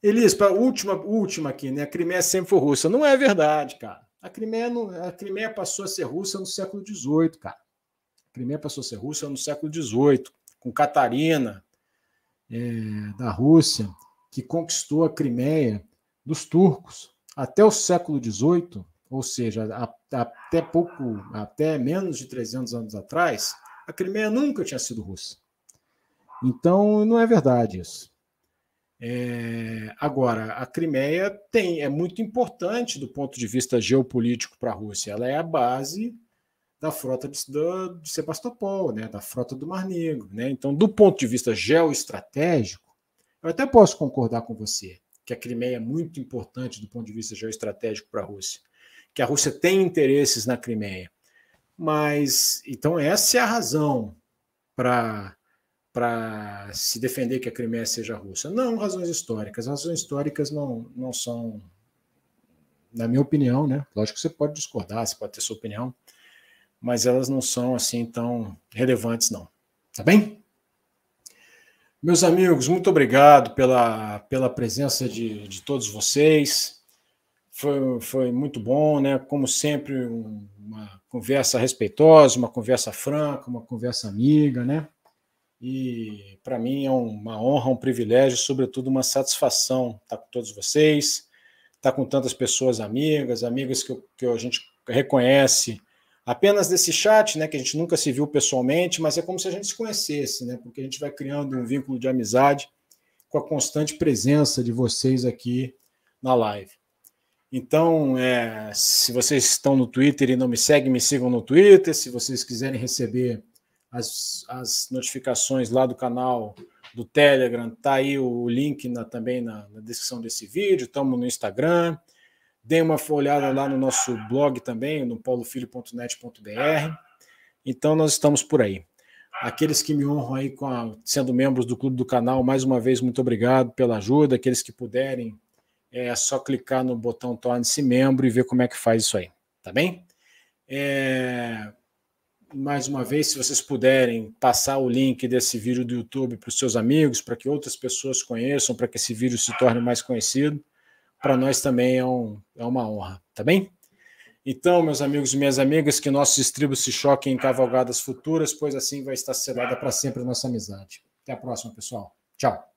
Elis, para última, última aqui, né? A Crimeia sempre foi russa. Não é verdade, cara. A Crimeia, não, a Crimeia passou a ser russa no século XVIII, cara. Crimeia passou a ser russa no século XVIII, com Catarina é, da Rússia, que conquistou a Crimeia dos turcos. Até o século XVIII, ou seja, a, até pouco, até menos de 300 anos atrás, a Crimeia nunca tinha sido russa. Então, não é verdade isso. É, agora, a Crimeia tem, é muito importante do ponto de vista geopolítico para a Rússia. Ela é a base da frota de, de Sebastopol, né, da frota do Mar Negro. Né? Então, do ponto de vista geoestratégico, eu até posso concordar com você que a Crimeia é muito importante do ponto de vista geoestratégico para a Rússia, que a Rússia tem interesses na Crimeia. Mas, então, essa é a razão para para se defender que a Crimeia seja russa. Não, razões históricas. Razões históricas não, não são, na minha opinião, né? Lógico que você pode discordar, você pode ter sua opinião, mas elas não são assim tão relevantes, não. Tá bem? Meus amigos, muito obrigado pela, pela presença de, de todos vocês. Foi, foi muito bom, né? Como sempre, uma conversa respeitosa, uma conversa franca, uma conversa amiga, né? E para mim é uma honra, um privilégio, sobretudo uma satisfação estar tá com todos vocês, estar tá com tantas pessoas amigas, amigas que, que a gente reconhece apenas desse chat, né, que a gente nunca se viu pessoalmente, mas é como se a gente se conhecesse, né, porque a gente vai criando um vínculo de amizade com a constante presença de vocês aqui na live. Então, é, se vocês estão no Twitter e não me seguem, me sigam no Twitter. Se vocês quiserem receber as, as notificações lá do canal do Telegram, tá aí o link na, também na, na descrição desse vídeo. Estamos no Instagram, Deem uma olhada lá no nosso blog também, no paulofilho.net.br. Então nós estamos por aí. Aqueles que me honram aí a, sendo membros do clube do canal, mais uma vez, muito obrigado pela ajuda. Aqueles que puderem, é só clicar no botão torne-se membro e ver como é que faz isso aí, tá bem? É, mais uma vez, se vocês puderem passar o link desse vídeo do YouTube para os seus amigos, para que outras pessoas conheçam, para que esse vídeo se torne mais conhecido para nós também é, um, é uma honra, tá bem? Então, meus amigos e minhas amigas, que nossos estribos se choquem em cavalgadas futuras, pois assim vai estar selada para sempre a nossa amizade. Até a próxima, pessoal. Tchau.